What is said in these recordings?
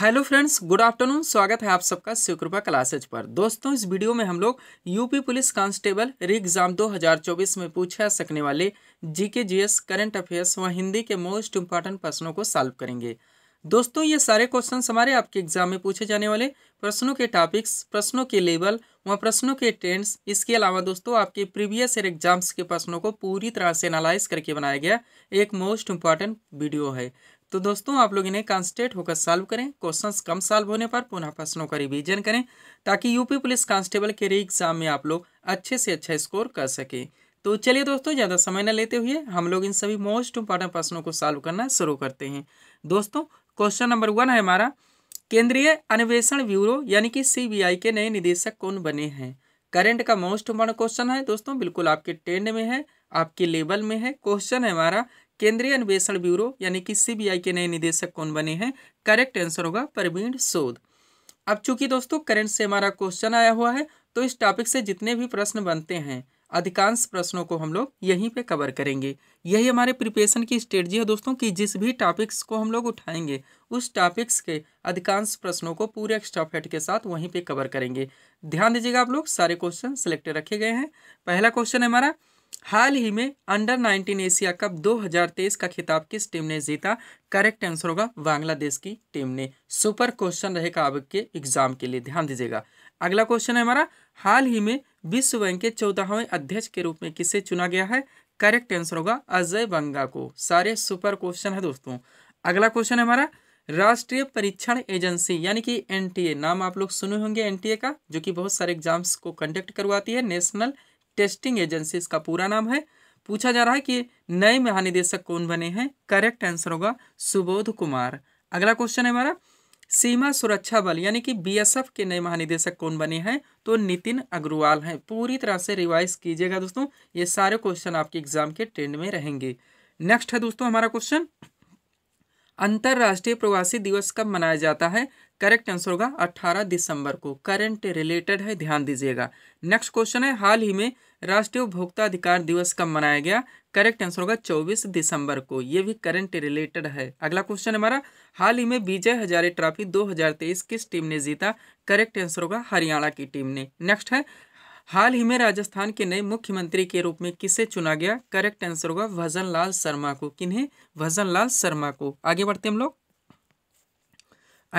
hello friends good afternoon स्वागत है आप सबका शिवकृपा क्लासेज पर दोस्तों इस वीडियो में हम लोग UP police constable re exam 2024 में पूछे जा सकने वाले जीके जीएस करंट अफेयर्स व हिंदी के मोस्ट इंपॉर्टेंट प्रश्नों को सॉल्व करेंगे दोस्तों ये सारे क्वेश्चन हमारे आपके एग्जाम में पूछे जाने वाले प्रश्नों के टॉपिक्स प्रश्नों के लेवल व प्रश्नों के ट्रेंड्स इसके अलावा दोस्तों आपके प्रीवियस ईयर एग्जाम्स के प्रश्नों को पूरी तरह से एनालाइज करके बनाया गया एक मोस्ट इम्पॉर्टेंट वीडियो है तो दोस्तों आप लोग इन्हें कॉन्स्टेंट होकर सॉल्व करें क्वेश्चंस कम सॉल्व होने पर पुनः प्रश्नों का रिवीजन करें ताकि यूपी पुलिस कांस्टेबल के री एग्जाम में आप लोग अच्छे से अच्छा स्कोर कर सकें तो चलिए दोस्तों ज़्यादा समय न लेते हुए हम लोग इन सभी मोस्ट इम्पॉर्टेंट प्रश्नों को सॉल्व करना शुरू करते हैं दोस्तों क्वेश्चन नंबर वन है हमारा केंद्रीय अन्वेषण ब्यूरो यानी कि सी के नए निदेशक कौन बने हैं करेंट का मोस्ट इम्पॉर्टेंट क्वेश्चन है दोस्तों बिल्कुल आपके टेंड में है आपके लेवल में है क्वेश्चन है हमारा केंद्रीय अन्वेषण ब्यूरो यानी कि सीबीआई के नए निदेशक कौन बने हैं करेक्ट आंसर होगा प्रवीण सोद अब चूंकि दोस्तों करंट से हमारा क्वेश्चन आया हुआ है तो इस टॉपिक से जितने भी प्रश्न बनते हैं अधिकांश प्रश्नों को हम लोग यहीं पे कवर करेंगे यही हमारे प्रिपरेशन की स्ट्रेटजी है दोस्तों कि जिस भी टॉपिक्स को हम लोग उठाएंगे उस टॉपिक्स के अधिकांश प्रश्नों को पूरे एक्स्ट्रा हेड के साथ वहीं पे कवर करेंगे ध्यान दीजिएगा आप लोग सारे क्वेश्चन सिलेक्टेड रखे गए हैं पहला क्वेश्चन है हमारा हाल ही में अंडर 19 एशिया कप 2023 का खिताब किस टीम ने जीता करेक्ट आंसर होगा बांग्लादेश की टीम ने सुपर क्वेश्चन रहेगा के एग्जाम के लिए ध्यान दीजिएगा अगला क्वेश्चन है हमारा हाल ही में विश्व बैंक के चौदहवें अध्यक्ष के रूप में किसे चुना गया है करेक्ट आंसर होगा अजय बंगा को सारे सुपर क्वेश्चन है दोस्तों अगला क्वेश्चन है हमारा राष्ट्रीय परीक्षण एजेंसी यानी कि एनटीए नाम आप लोग सुने होंगे एनटीए का जो कि बहुत सारे एग्जाम्स को कंडक्ट करवाती है नेशनल टेस्टिंग एजेंसी इसका पूरा नाम है पूछा जा रहा है कि नए महानिदेशक कौन बने हैं करेक्ट आंसर होगा सुबोध कुमार अगला क्वेश्चन है हमारा सीमा सुरक्षा बल यानी कि बीएसएफ के नए महानिदेशक कौन बने हैं तो नितिन अग्रवाल हैं पूरी तरह से रिवाइज कीजिएगा दोस्तों ये सारे क्वेश्चन आपके एग्जाम के ट्रेंड में रहेंगे नेक्स्ट है दोस्तों हमारा क्वेश्चन अंतर्राष्ट्रीय प्रवासी दिवस कब मनाया जाता है करेक्ट आंसर होगा 18 दिसंबर को करंट रिलेटेड है ध्यान दीजिएगा नेक्स्ट क्वेश्चन है हाल ही में राष्ट्रीय उपभोक्ता अधिकार दिवस कब मनाया गया करेक्ट आंसर होगा 24 दिसंबर को ये भी करंट रिलेटेड है अगला क्वेश्चन हमारा हाल ही में विजय हजारे ट्रॉफी 2023 किस टीम ने जीता करेक्ट आंसर होगा हरियाणा की टीम ने नेक्स्ट है हाल ही में राजस्थान के नए मुख्यमंत्री के रूप में किसे चुना गया करेक्ट आंसर होगा भजन लाल शर्मा को किन्हें भजन लाल शर्मा को आगे बढ़ते हम लोग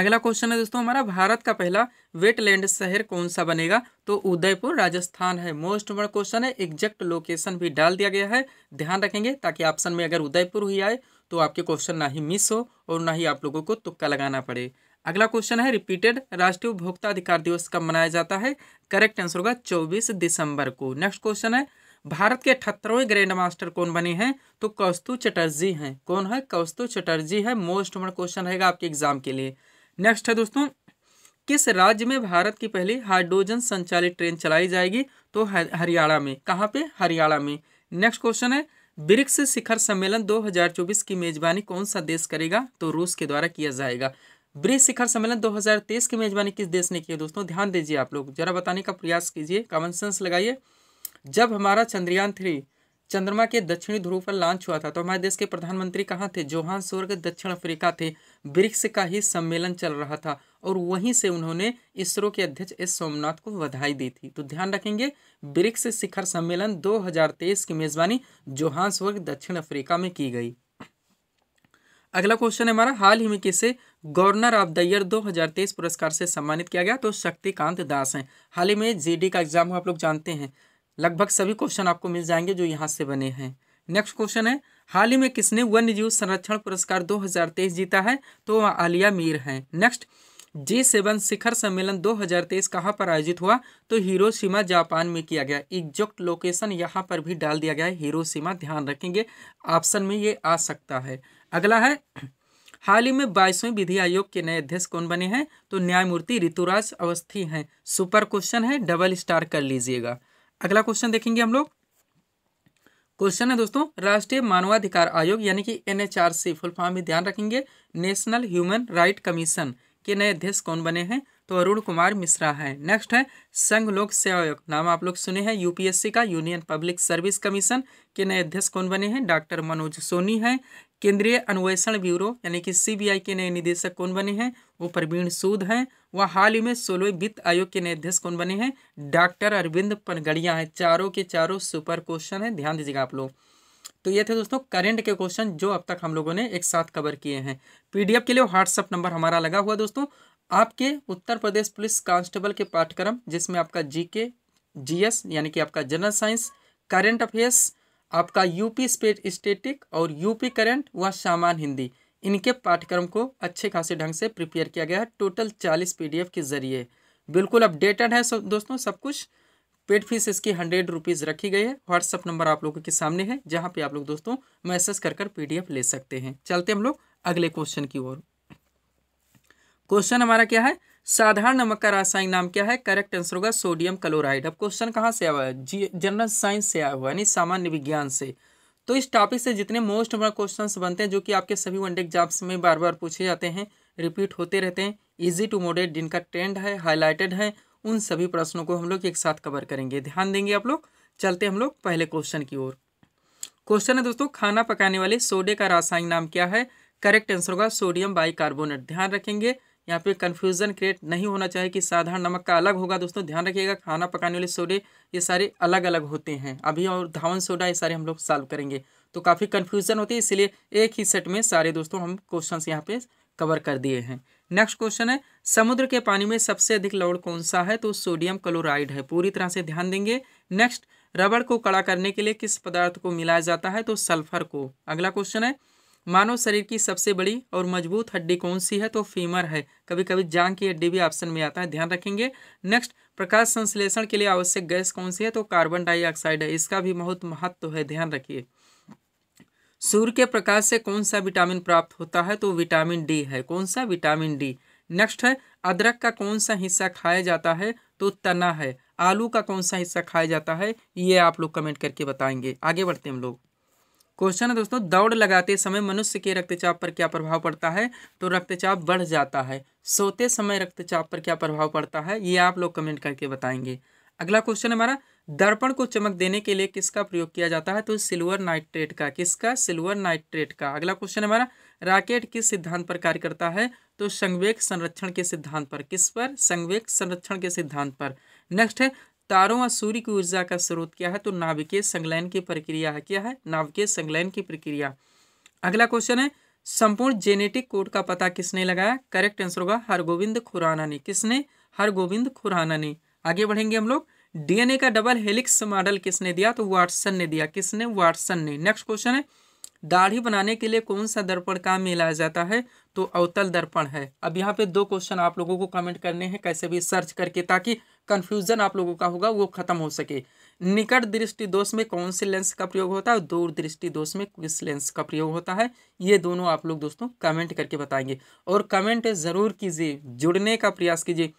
अगला क्वेश्चन है दोस्तों हमारा भारत का पहला वेटलैंड शहर कौन सा बनेगा तो उदयपुर राजस्थान है मोस्ट बड़ा क्वेश्चन है एग्जैक्ट लोकेशन भी डाल दिया गया है ध्यान रखेंगे ताकि ऑप्शन में अगर उदयपुर ही आए तो आपके क्वेश्चन ना ही मिस हो और ना ही आप लोगों को तुक्का लगाना पड़े अगला क्वेश्चन है रिपीटेड राष्ट्रीय उपभोक्ता अधिकार दिवस कब मनाया जाता है करेक्ट आंसर होगा 24 दिसंबर को नेक्स्ट क्वेश्चन है भारत के अठहत्तरवें ग्रैंड मास्टर कौन बने हैं तो कौस्तु चटर्जी हैं कौन है कौस्तु चटर्जी है मोस्ट इम्पोर्टेंट क्वेश्चन रहेगा आपके एग्जाम के लिए नेक्स्ट है दोस्तों किस राज्य में भारत की पहली हाइड्रोजन संचालित ट्रेन चलाई जाएगी तो हरियाणा में कहाँ पे हरियाणा में नेक्स्ट क्वेश्चन है ब्रिक्स शिखर सम्मेलन 2024 की मेजबानी कौन सा देश करेगा तो रूस के द्वारा किया जाएगा ब्रिक्स शिखर सम्मेलन 2023 की मेजबानी किस देश ने की है दोस्तों ध्यान दीजिए आप लोग जरा बताने का प्रयास कीजिए कॉमन सेंस लगाइए जब हमारा चंद्रयान थ्री चंद्रमा के दक्षिणी ध्रुव पर लॉन्च हुआ था तो हमारे देश के प्रधानमंत्री कहाँ थे जोहान स्वर्ग दक्षिण अफ्रीका थे ब्रिक्स का ही सम्मेलन चल रहा था और वहीं से उन्होंने इसरो के अध्यक्ष एस सोमनाथ को बधाई दी थी तो ध्यान रखेंगे ब्रिक्स शिखर सम्मेलन 2023 की मेजबानी जोहान स्वर्ग दक्षिण अफ्रीका में की गई अगला क्वेश्चन है हमारा हाल ही में किसे गवर्नर ऑफ द ईयर 2023 पुरस्कार से सम्मानित किया गया तो शक्तिकांत दास हैं हाल ही में जीडी का एग्जाम आप लोग जानते हैं लगभग सभी क्वेश्चन आपको मिल जाएंगे जो यहाँ से बने हैं नेक्स्ट क्वेश्चन है हाल ही में किसने वन्य जीव संरक्षण पुरस्कार 2023 जीता है तो आलिया मीर है नेक्स्ट जी सेवन शिखर सम्मेलन 2023 कहाँ पर आयोजित हुआ तो हिरोशिमा जापान में किया गया एग्जैक्ट लोकेशन यहाँ पर भी डाल दिया गया है हिरोशिमा ध्यान रखेंगे ऑप्शन में ये आ सकता है अगला है हाल ही में बाईसवें विधि आयोग के नए अध्यक्ष कौन बने हैं तो न्यायमूर्ति ऋतुराज अवस्थी हैं सुपर क्वेश्चन है डबल स्टार कर लीजिएगा अगला क्वेश्चन देखेंगे हम लोग क्वेश्चन है दोस्तों राष्ट्रीय मानवाधिकार आयोग यानी कि N H R C full form ध्यान रखेंगे नेशनल ह्यूमन राइट कमीशन के नए अध्यक्ष कौन बने हैं तो अरुण कुमार मिश्रा है नेक्स्ट है संघ लोक सेवा आयोग नाम आप लोग सुने हैं यूपीएससी का यूनियन पब्लिक सर्विस कमीशन के नए अध्यक्ष कौन बने हैं डॉक्टर मनोज सोनी है केंद्रीय अन्वेषण ब्यूरो यानी कि सीबीआई के नए निदेशक कौन बने हैं वो प्रवीण सूद हैं वह हाल ही में सोलहवें वित्त आयोग के नए अध्यक्ष कौन बने हैं डॉक्टर अरविंद पनगड़िया हैं चारों के चारों सुपर क्वेश्चन है ध्यान दीजिएगा आप लोग तो ये थे दोस्तों करंट के क्वेश्चन जो अब तक हम लोगों ने एक साथ कवर किए हैं पीडीएफ के लिए व्हाट्सअप नंबर हमारा लगा हुआ दोस्तों आपके उत्तर प्रदेश पुलिस कांस्टेबल के पाठ्यक्रम जिसमें आपका जीके जीएस यानी कि आपका जनरल साइंस करंट अफेयर्स आपका यूपी स्टेट स्टेटिक और यूपी करंट व सामान हिंदी इनके पाठ्यक्रम को अच्छे खासे ढंग से प्रिपेयर किया गया है टोटल चालीस पी के जरिए बिल्कुल अपडेटेड है सब दोस्तों सब कुछ पेड फीस इसकी हंड्रेड रुपीज़ रखी गई है व्हाट्सअप नंबर आप लोगों के सामने है जहाँ पे आप लोग दोस्तों मैसेज कर कर पी ले सकते हैं चलते हम लोग अगले क्वेश्चन की ओर क्वेश्चन हमारा क्या है साधारण नमक का रासायनिक नाम क्या है करेक्ट आंसर होगा सोडियम क्लोराइड अब क्वेश्चन कहाँ से आया हुआ है जी जनरल साइंस से आया हुआ यानी सामान्य विज्ञान से तो इस टॉपिक से जितने मोस्ट हमारा क्वेश्चन बनते हैं जो कि आपके सभी वनडे एग्जाम्स में बार बार पूछे जाते हैं रिपीट होते रहते हैं ईजी टू मोडेट जिनका ट्रेंड है हाईलाइटेड है उन सभी प्रश्नों को हम लोग एक साथ कवर करेंगे ध्यान देंगे आप लोग चलते हम लोग पहले क्वेश्चन की ओर क्वेश्चन है दोस्तों खाना पकाने वाले सोडे का रासायनिक नाम क्या है करेक्ट आंसर होगा सोडियम बाई ध्यान रखेंगे यहाँ पे कन्फ्यूजन क्रिएट नहीं होना चाहिए कि साधारण नमक का अलग होगा दोस्तों ध्यान रखिएगा खाना पकाने वाले सोडे ये सारे अलग अलग होते हैं अभी और धावन सोडा ये सारे हम लोग सॉल्व करेंगे तो काफ़ी कन्फ्यूजन होती है इसलिए एक ही सेट में सारे दोस्तों हम क्वेश्चन यहाँ पे कवर कर दिए हैं नेक्स्ट क्वेश्चन है समुद्र के पानी में सबसे अधिक लौड़ कौन सा है तो सोडियम क्लोराइड है पूरी तरह से ध्यान देंगे नेक्स्ट रबड़ को कड़ा करने के लिए किस पदार्थ को मिलाया जाता है तो सल्फर को अगला क्वेश्चन है मानव शरीर की सबसे बड़ी और मजबूत हड्डी कौन सी है तो फीमर है कभी कभी जांग की हड्डी भी ऑप्शन में आता है ध्यान रखेंगे नेक्स्ट प्रकाश संश्लेषण के लिए आवश्यक गैस कौन सी है तो कार्बन डाइऑक्साइड है इसका भी बहुत महत्व है ध्यान रखिए सूर्य के प्रकाश से कौन सा विटामिन प्राप्त होता है तो विटामिन डी है कौन सा विटामिन डी नेक्स्ट है अदरक का कौन सा हिस्सा खाया जाता है तो तना है आलू का कौन सा हिस्सा खाया जाता है ये आप लोग कमेंट करके बताएंगे आगे बढ़ते हैं हम लोग क्वेश्चन है दोस्तों दौड़ लगाते समय मनुष्य के रक्तचाप पर क्या प्रभाव पड़ता है तो रक्तचाप बढ़ जाता है सोते समय रक्तचाप पर क्या प्रभाव पड़ता है ये आप लोग कमेंट करके बताएंगे अगला क्वेश्चन हमारा दर्पण को चमक देने के लिए किसका प्रयोग किया जाता है तो सिल्वर नाइट्रेट का किसका सिल्वर नाइट्रेट का अगला क्वेश्चन हमारा राकेट किस सिद्धांत पर कार्य करता है तो संवेक संरक्षण के सिद्धांत पर किस पर संवेक संरक्षण के सिद्धांत पर नेक्स्ट है तारों और सूर्य की ऊर्जा का स्रोत क्या है तो नाभिकीय संगलयन की प्रक्रिया है क्या है नाभिकीय संगलयन की प्रक्रिया अगला क्वेश्चन है संपूर्ण जेनेटिक कोड का पता किसने लगाया करेक्ट आंसर होगा हरगोविंद खुराना ने किसने हरगोविंद खुराना ने आगे बढ़ेंगे हम लोग डीएनए का डबल हेलिक्स मॉडल किसने दिया तो वाटसन ने दिया किसने वाटसन ने नेक्स्ट क्वेश्चन है दाढ़ी बनाने के लिए कौन सा दर्पण काम मिलाया जाता है तो अवतल दर्पण है अब यहाँ पे दो क्वेश्चन आप लोगों को कमेंट करने हैं कैसे भी सर्च करके ताकि कन्फ्यूज़न आप लोगों का होगा वो खत्म हो सके निकट दृष्टि दोष में कौन से लेंस का प्रयोग होता है दूर दृष्टि दोष में किस लेंस का प्रयोग होता है ये दोनों आप लोग दोस्तों कमेंट करके बताएंगे और कमेंट ज़रूर कीजिए जुड़ने का प्रयास कीजिए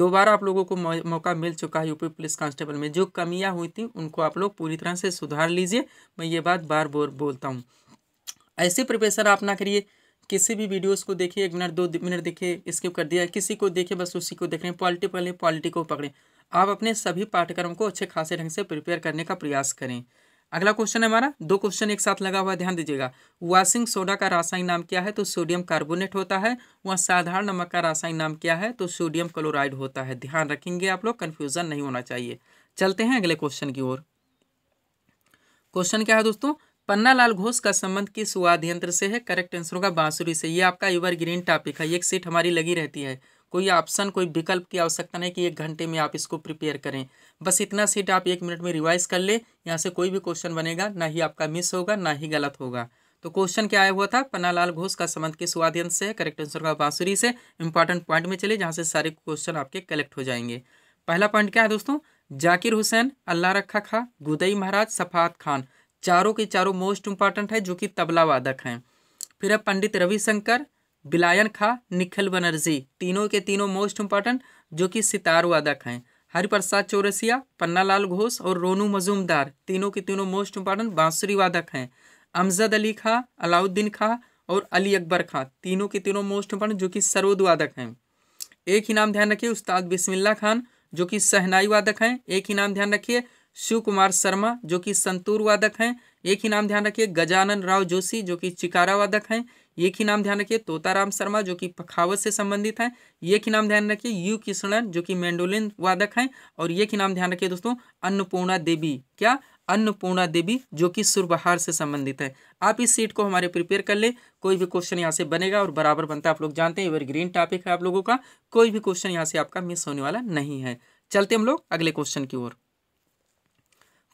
दोबारा आप लोगों को मौका मिल चुका है यूपी पुलिस कांस्टेबल में जो कमियां हुई थी उनको आप लोग पूरी तरह से सुधार लीजिए मैं ये बात बार बार बोलता हूँ ऐसे प्रिपरेशन आप ना करिए किसी भी वीडियोस को देखिए एक मिनट दो मिनट देखिए स्किप कर दिया किसी को देखिए बस उसी को देख रहे हैं पॉलिटी पहले पॉलिटी को पकड़ें आप अपने सभी पाठ्यक्रम को अच्छे खासे ढंग से प्रिपेयर करने का प्रयास करें अगला क्वेश्चन है हमारा दो क्वेश्चन एक साथ लगा हुआ ध्यान दीजिएगा वाशिंग सोडा का रासायनिक नाम क्या है तो सोडियम कार्बोनेट होता है वह साधारण नमक का रासायनिक नाम क्या है तो सोडियम क्लोराइड होता है ध्यान रखेंगे आप लोग कन्फ्यूजन नहीं होना चाहिए चलते हैं अगले क्वेश्चन की ओर क्वेश्चन क्या है दोस्तों पन्नालाल घोष का संबंध किस वाद यंत्र से है करेक्ट आंसर होगा बांसुरी से ये आपका यूवर ग्रीन टॉपिक है एक सीट हमारी लगी रहती है कोई ऑप्शन कोई विकल्प की आवश्यकता नहीं कि एक घंटे में आप इसको प्रिपेयर करें बस इतना सीट आप एक मिनट में रिवाइज कर ले यहाँ से कोई भी क्वेश्चन बनेगा ना ही आपका मिस होगा ना ही गलत होगा तो क्वेश्चन क्या आया हुआ था पन्नालाल घोष का संबंध किस वाद यंत्र से है करेक्ट आंसर होगा बांसुरी से इंपॉर्टेंट पॉइंट में चले जहाँ से सारे क्वेश्चन आपके कलेक्ट हो जाएंगे पहला पॉइंट क्या है दोस्तों जाकिर हुसैन अल्लाह रखा खा गुदई महाराज सफात खान चारों के चारों मोस्ट इम्पॉर्टेंट है जो कि तबला वादक हैं फिर है पंडित रविशंकर बिलायन खा निखिल बनर्जी तीनों के तीनों मोस्ट इम्पॉर्टेंट जो कि सितार वादक हैं हरिप्रसाद चौरसिया पन्नालाल घोष और रोनू मजूमदार तीनों के तीनों मोस्ट इम्पॉर्टेंट बांसुरी वादक हैं अमजद अली खा अलाउद्दीन खां और अली अकबर खां तीनों के तीनों मोस्ट इम्पॉर्टेंट जो कि सरोद वादक हैं एक ही नाम ध्यान रखिए उस्ताद बिस्मिल्ला खान जो कि सहनाई वादक हैं एक ही नाम ध्यान रखिए शिव कुमार शर्मा जो कि संतूर वादक हैं एक ही नाम ध्यान रखिए गजानन राव जोशी जो कि चिकारा वादक हैं एक ही नाम ध्यान रखिए तोताराम शर्मा जो कि पखावत से संबंधित हैं एक ही नाम ध्यान रखिए यू किशनन जो कि मैंडोलिन वादक हैं और एक ही नाम ध्यान रखिए दोस्तों अन्नपूर्णा देवी क्या अन्नपूर्णा देवी जो कि सुरबहार से संबंधित है आप इस सीट को हमारे प्रिपेयर कर ले कोई भी क्वेश्चन यहाँ से बनेगा और बराबर बनता है आप लोग जानते हैं एवरग्रीन टॉपिक है आप लोगों का कोई भी क्वेश्चन यहाँ से आपका मिस होने वाला नहीं है चलते हम लोग अगले क्वेश्चन की ओर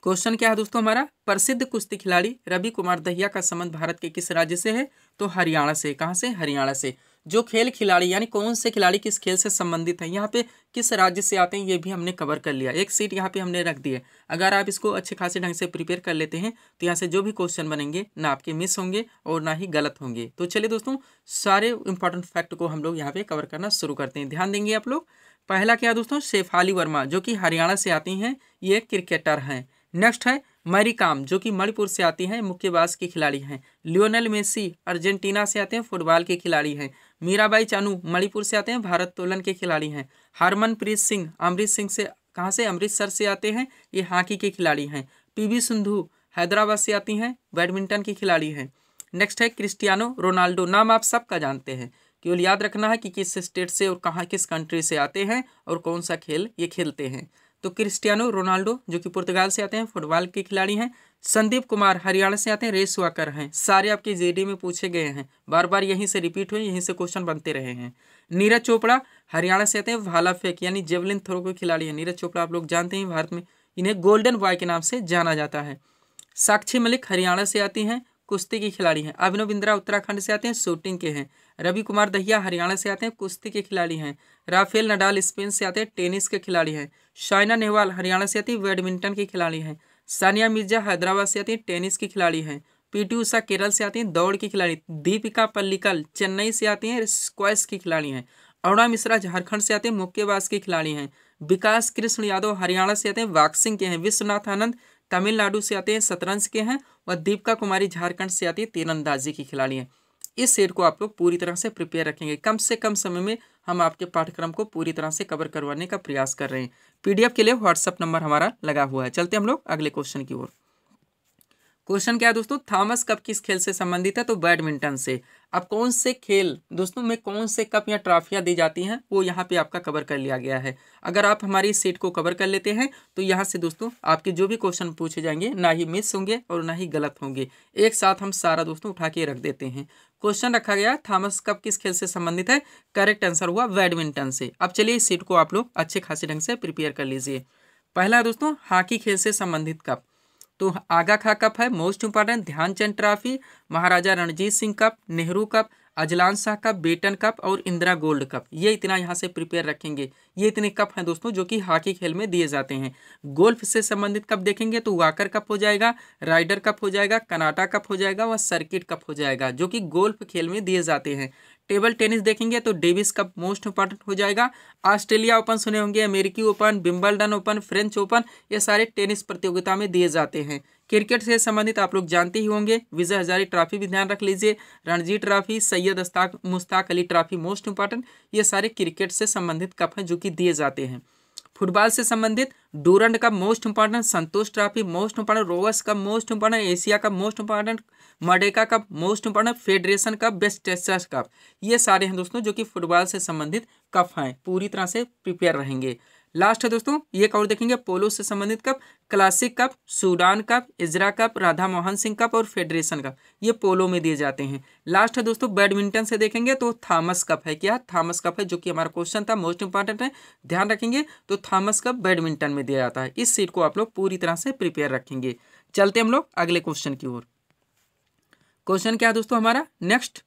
क्वेश्चन क्या है दोस्तों हमारा प्रसिद्ध कुश्ती खिलाड़ी रवि कुमार दहिया का संबंध भारत के किस राज्य से है तो हरियाणा से कहाँ से हरियाणा से जो खेल खिलाड़ी यानी कौन से खिलाड़ी किस खेल से संबंधित है यहाँ पे किस राज्य से आते हैं ये भी हमने कवर कर लिया एक सीट यहाँ पे हमने रख दी है अगर आप इसको अच्छे खासे ढंग से प्रिपेयर कर लेते हैं तो यहाँ से जो भी क्वेश्चन बनेंगे ना आपके मिस होंगे और ना ही गलत होंगे तो चलिए दोस्तों सारे इंपॉर्टेंट फैक्ट को हम लोग यहाँ पे कवर करना शुरू करते हैं ध्यान देंगे आप लोग पहला क्या दोस्तों शेफाली वर्मा जो कि हरियाणा से आती हैं ये क्रिकेटर हैं नेक्स्ट है मैरी काम जो कि मणिपुर से आती हैं मुक्केबाज के खिलाड़ी हैं लियोनल मेसी अर्जेंटीना से आते हैं फुटबॉल के खिलाड़ी हैं मीराबाई चानू मणिपुर से आते हैं भारत तोलन के खिलाड़ी हैं हरमनप्रीत सिंह अमृत सिंह से कहाँ से अमृतसर से आते हैं ये हॉकी के खिलाड़ी हैं पी सिंधु हैदराबाद से आती हैं बैडमिंटन की खिलाड़ी हैं नेक्स्ट है क्रिस्टियानो रोनाल्डो नाम आप सबका जानते हैं केवल याद रखना है कि किस स्टेट से और कहाँ किस कंट्री से आते हैं और कौन सा खेल ये खेलते हैं तो क्रिस्टियानो रोनाल्डो जो कि पुर्तगाल से आते हैं फुटबॉल के खिलाड़ी हैं संदीप कुमार हरियाणा से आते हैं रेस वाकर हैं सारे आपके जेडी में पूछे गए हैं बार बार यहीं से रिपीट हुए यहीं से क्वेश्चन बनते रहे हैं नीरज चोपड़ा हरियाणा से आते हैं भाला फेंक यानी जेवलिन थ्रो के खिलाड़ी हैं नीरज चोपड़ा आप लोग जानते हैं भारत में इन्हें गोल्डन बॉय के नाम से जाना जाता है साक्षी मलिक हरियाणा से आती हैं कुश्ती की खिलाड़ी हैं अभिनव इंद्रा उत्तराखंड से आते हैं शूटिंग के हैं रवि कुमार दहिया हरियाणा से आते हैं कुश्ती के खिलाड़ी हैं राफेल नडाल स्पेन से आते हैं टेनिस के खिलाड़ी हैं शाइना नेहवाल हरियाणा से आती बैडमिंटन की खिलाड़ी हैं सानिया मिर्जा हैदराबाद से आती टेनिस की खिलाड़ी हैं पीटी उषा केरल से आती हैं दौड़ की खिलाड़ी दीपिका पल्लिकल चेन्नई से आती हैं स्क्वैश की खिलाड़ी हैं अरुणा मिश्रा झारखंड से आते हैं मुक्केबाज की खिलाड़ी हैं विकास कृष्ण यादव हरियाणा से आते हैं बॉक्सिंग के हैं विश्वनाथ आनंद तमिलनाडु से आते हैं शतरंज के हैं और दीपिका कुमारी झारखंड से आती है तीरंदाजी की खिलाड़ी हैं इस सेट को आप लोग पूरी तरह से प्रिपेयर रखेंगे कम से कम समय में हम आपके पाठ्यक्रम को पूरी तरह से कवर करवाने का प्रयास कर रहे हैं पीडीएफ के लिए व्हाट्सअप नंबर हमारा लगा हुआ है चलते हम लोग अगले क्वेश्चन की ओर क्वेश्चन क्या है दोस्तों थॉमस कप किस खेल से संबंधित है तो बैडमिंटन से अब कौन से खेल दोस्तों में कौन से कप या ट्रॉफियां दी जाती हैं वो यहाँ पे आपका कवर कर लिया गया है अगर आप हमारी सीट को कवर कर लेते हैं तो यहाँ से दोस्तों आपके जो भी क्वेश्चन पूछे जाएंगे ना ही मिस होंगे और ना ही गलत होंगे एक साथ हम सारा दोस्तों उठा के रख देते हैं क्वेश्चन रखा गया थॉमस कप किस खेल से संबंधित है करेक्ट आंसर हुआ बैडमिंटन से अब चलिए इस सीट को आप लोग अच्छे खासी ढंग से प्रिपेयर कर लीजिए पहला दोस्तों हॉकी खेल से संबंधित कप तो आगा खा कप है most important Dhyanchand trophy Maharaja Ranjit Singh cup Nehru cup Azlan Shah cup Beighton cup और इंदिरा गोल्ड कप ये इतना यहाँ से प्रिपेयर रखेंगे ये इतने कप हैं दोस्तों जो कि हॉकी खेल में दिए जाते हैं गोल्फ से संबंधित कप देखेंगे तो वाकर कप हो जाएगा राइडर कप हो जाएगा कनाटा कप हो जाएगा व सर्किट कप हो जाएगा जो कि गोल्फ खेल में दिए जाते हैं टेबल टेनिस देखेंगे तो डेविस कप मोस्ट इंपॉर्टेंट हो जाएगा ऑस्ट्रेलिया ओपन सुने होंगे अमेरिकी open Wimbledon open French open ये सारे टेनिस प्रतियोगिता में दिए जाते हैं क्रिकेट से संबंधित आप लोग जानते ही होंगे विजय हजारी ट्रॉफी भी ध्यान रख लीजिए रणजी ट्रॉफी सैयद अस्ताक Mushtaq Ali trophy most important ये सारे क्रिकेट से संबंधित कप हैं जो कि दिए जाते हैं फुटबॉल से संबंधित डूरंड का most important Santosh trophy most important Rovers का मोस्ट इंपॉर्टेंट एशिया का most important Merdeka cup most important federation cup बेस्ट टेस्टर्स कप ये सारे हैं दोस्तों जो कि फुटबॉल से संबंधित कप हैं पूरी तरह से प्रिपेयर रहेंगे लास्ट है दोस्तों ये कवर देखेंगे पोलो से संबंधित cup classic cup Sudan cup Ezra cup Radha Mohan Singh cup और फेडरेशन कप ये पोलो में दिए जाते हैं लास्ट है दोस्तों बैडमिंटन से देखेंगे तो थॉमस कप है क्या थॉमस कप है जो कि हमारा क्वेश्चन था मोस्ट इंपॉर्टेंट है ध्यान रखेंगे तो थॉमस कप बैडमिंटन में दिया जाता है इस सीट को आप लोग पूरी तरह से प्रिपेयर रखेंगे चलते हम लोग अगले क्वेश्चन की ओर क्वेश्चन क्या है दोस्तों हमारा नेक्स्ट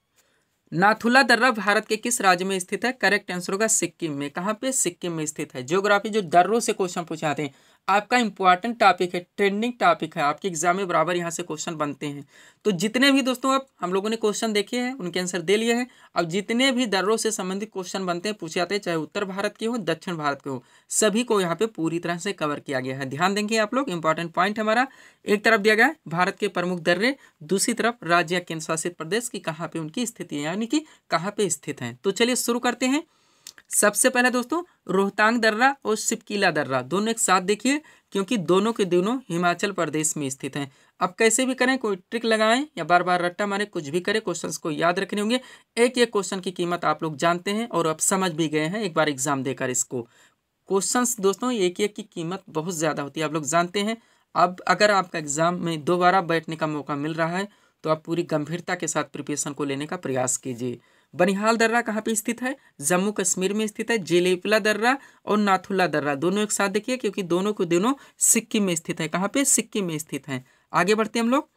नाथुला दर्रा भारत के किस राज्य में स्थित है करेक्ट आंसर होगा सिक्किम में कहाँ पे सिक्किम में स्थित है ज्योग्राफी जो दर्रों से क्वेश्चन पूछाते हैं आपका इंपॉर्टेंट टॉपिक है ट्रेंडिंग टॉपिक है आपके एग्जाम में बराबर यहाँ से क्वेश्चन बनते हैं तो जितने भी दोस्तों अब हम लोगों ने क्वेश्चन देखे हैं उनके आंसर दे लिए हैं अब जितने भी दर्रों से संबंधित क्वेश्चन बनते हैं पूछे जाते हैं चाहे उत्तर भारत के हो दक्षिण भारत के हो सभी को यहाँ पे पूरी तरह से कवर किया गया है ध्यान देंगे आप लोग इंपॉर्टेंट पॉइंट हमारा एक तरफ दिया गया है भारत के प्रमुख दर्रे दूसरी तरफ राज्य या केंद्र शासित प्रदेश की कहाँ पे उनकी स्थिति है यानी कि कहाँ पे स्थित है तो चलिए शुरू करते हैं सबसे पहले दोस्तों रोहतांग दर्रा और सिपकीला दर्रा दोनों एक साथ देखिए क्योंकि दोनों के दोनों हिमाचल प्रदेश में स्थित हैं अब कैसे भी करें कोई ट्रिक लगाएं या बार बार रट्टा मारें कुछ भी करें क्वेश्चंस को याद रखने होंगे एक एक क्वेश्चन की कीमत आप लोग जानते हैं और अब समझ भी गए हैं एक बार एग्जाम देकर इसको क्वेश्चंस दोस्तों एक एक की कीमत बहुत ज़्यादा होती है आप लोग जानते हैं अब अगर आपका एग्ज़ाम में दोबारा बैठने का मौका मिल रहा है तो आप पूरी गंभीरता के साथ प्रिपरेशन को लेने का प्रयास कीजिए बनिहाल दर्रा कहाँ पे स्थित है जम्मू कश्मीर में स्थित है जेलेपला दर्रा और नाथुला दर्रा दोनों एक साथ देखिए क्योंकि दोनों को दोनों सिक्किम में स्थित है कहाँ पे सिक्किम में स्थित है आगे बढ़ते हम लोग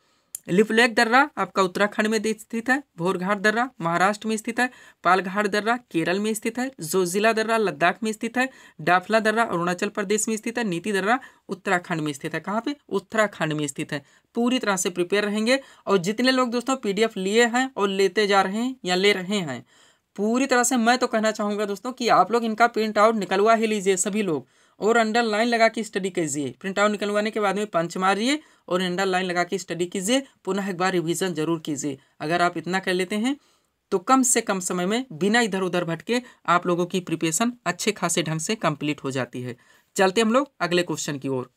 लिपलेक दर्रा आपका उत्तराखंड में स्थित है भोरघाट दर्रा महाराष्ट्र में स्थित है पालघाट दर्रा केरल में स्थित है जोजिला दर्रा लद्दाख में स्थित है डाफला दर्रा अरुणाचल प्रदेश में स्थित है नीति दर्रा उत्तराखंड में स्थित है कहाँ पे उत्तराखंड में स्थित है पूरी तरह से प्रिपेयर रहेंगे और जितने लोग दोस्तों पी लिए हैं और लेते जा रहे हैं या ले रहे हैं पूरी तरह से मैं तो कहना चाहूँगा दोस्तों कि आप लोग इनका प्रिंट आउट निकलवा ही लीजिए सभी लोग और अंडर लाइन लगा के स्टडी कीजिए प्रिंट आउट निकलवाने के बाद में पंच मारिए और अंडर लाइन लगा के स्टडी कीजिए पुनः एक बार रिविजन जरूर कीजिए अगर आप इतना कर लेते हैं तो कम से कम समय में बिना इधर उधर भटके आप लोगों की प्रिपरेशन अच्छे खासे ढंग से कंप्लीट हो जाती है चलते हम लोग अगले क्वेश्चन की ओर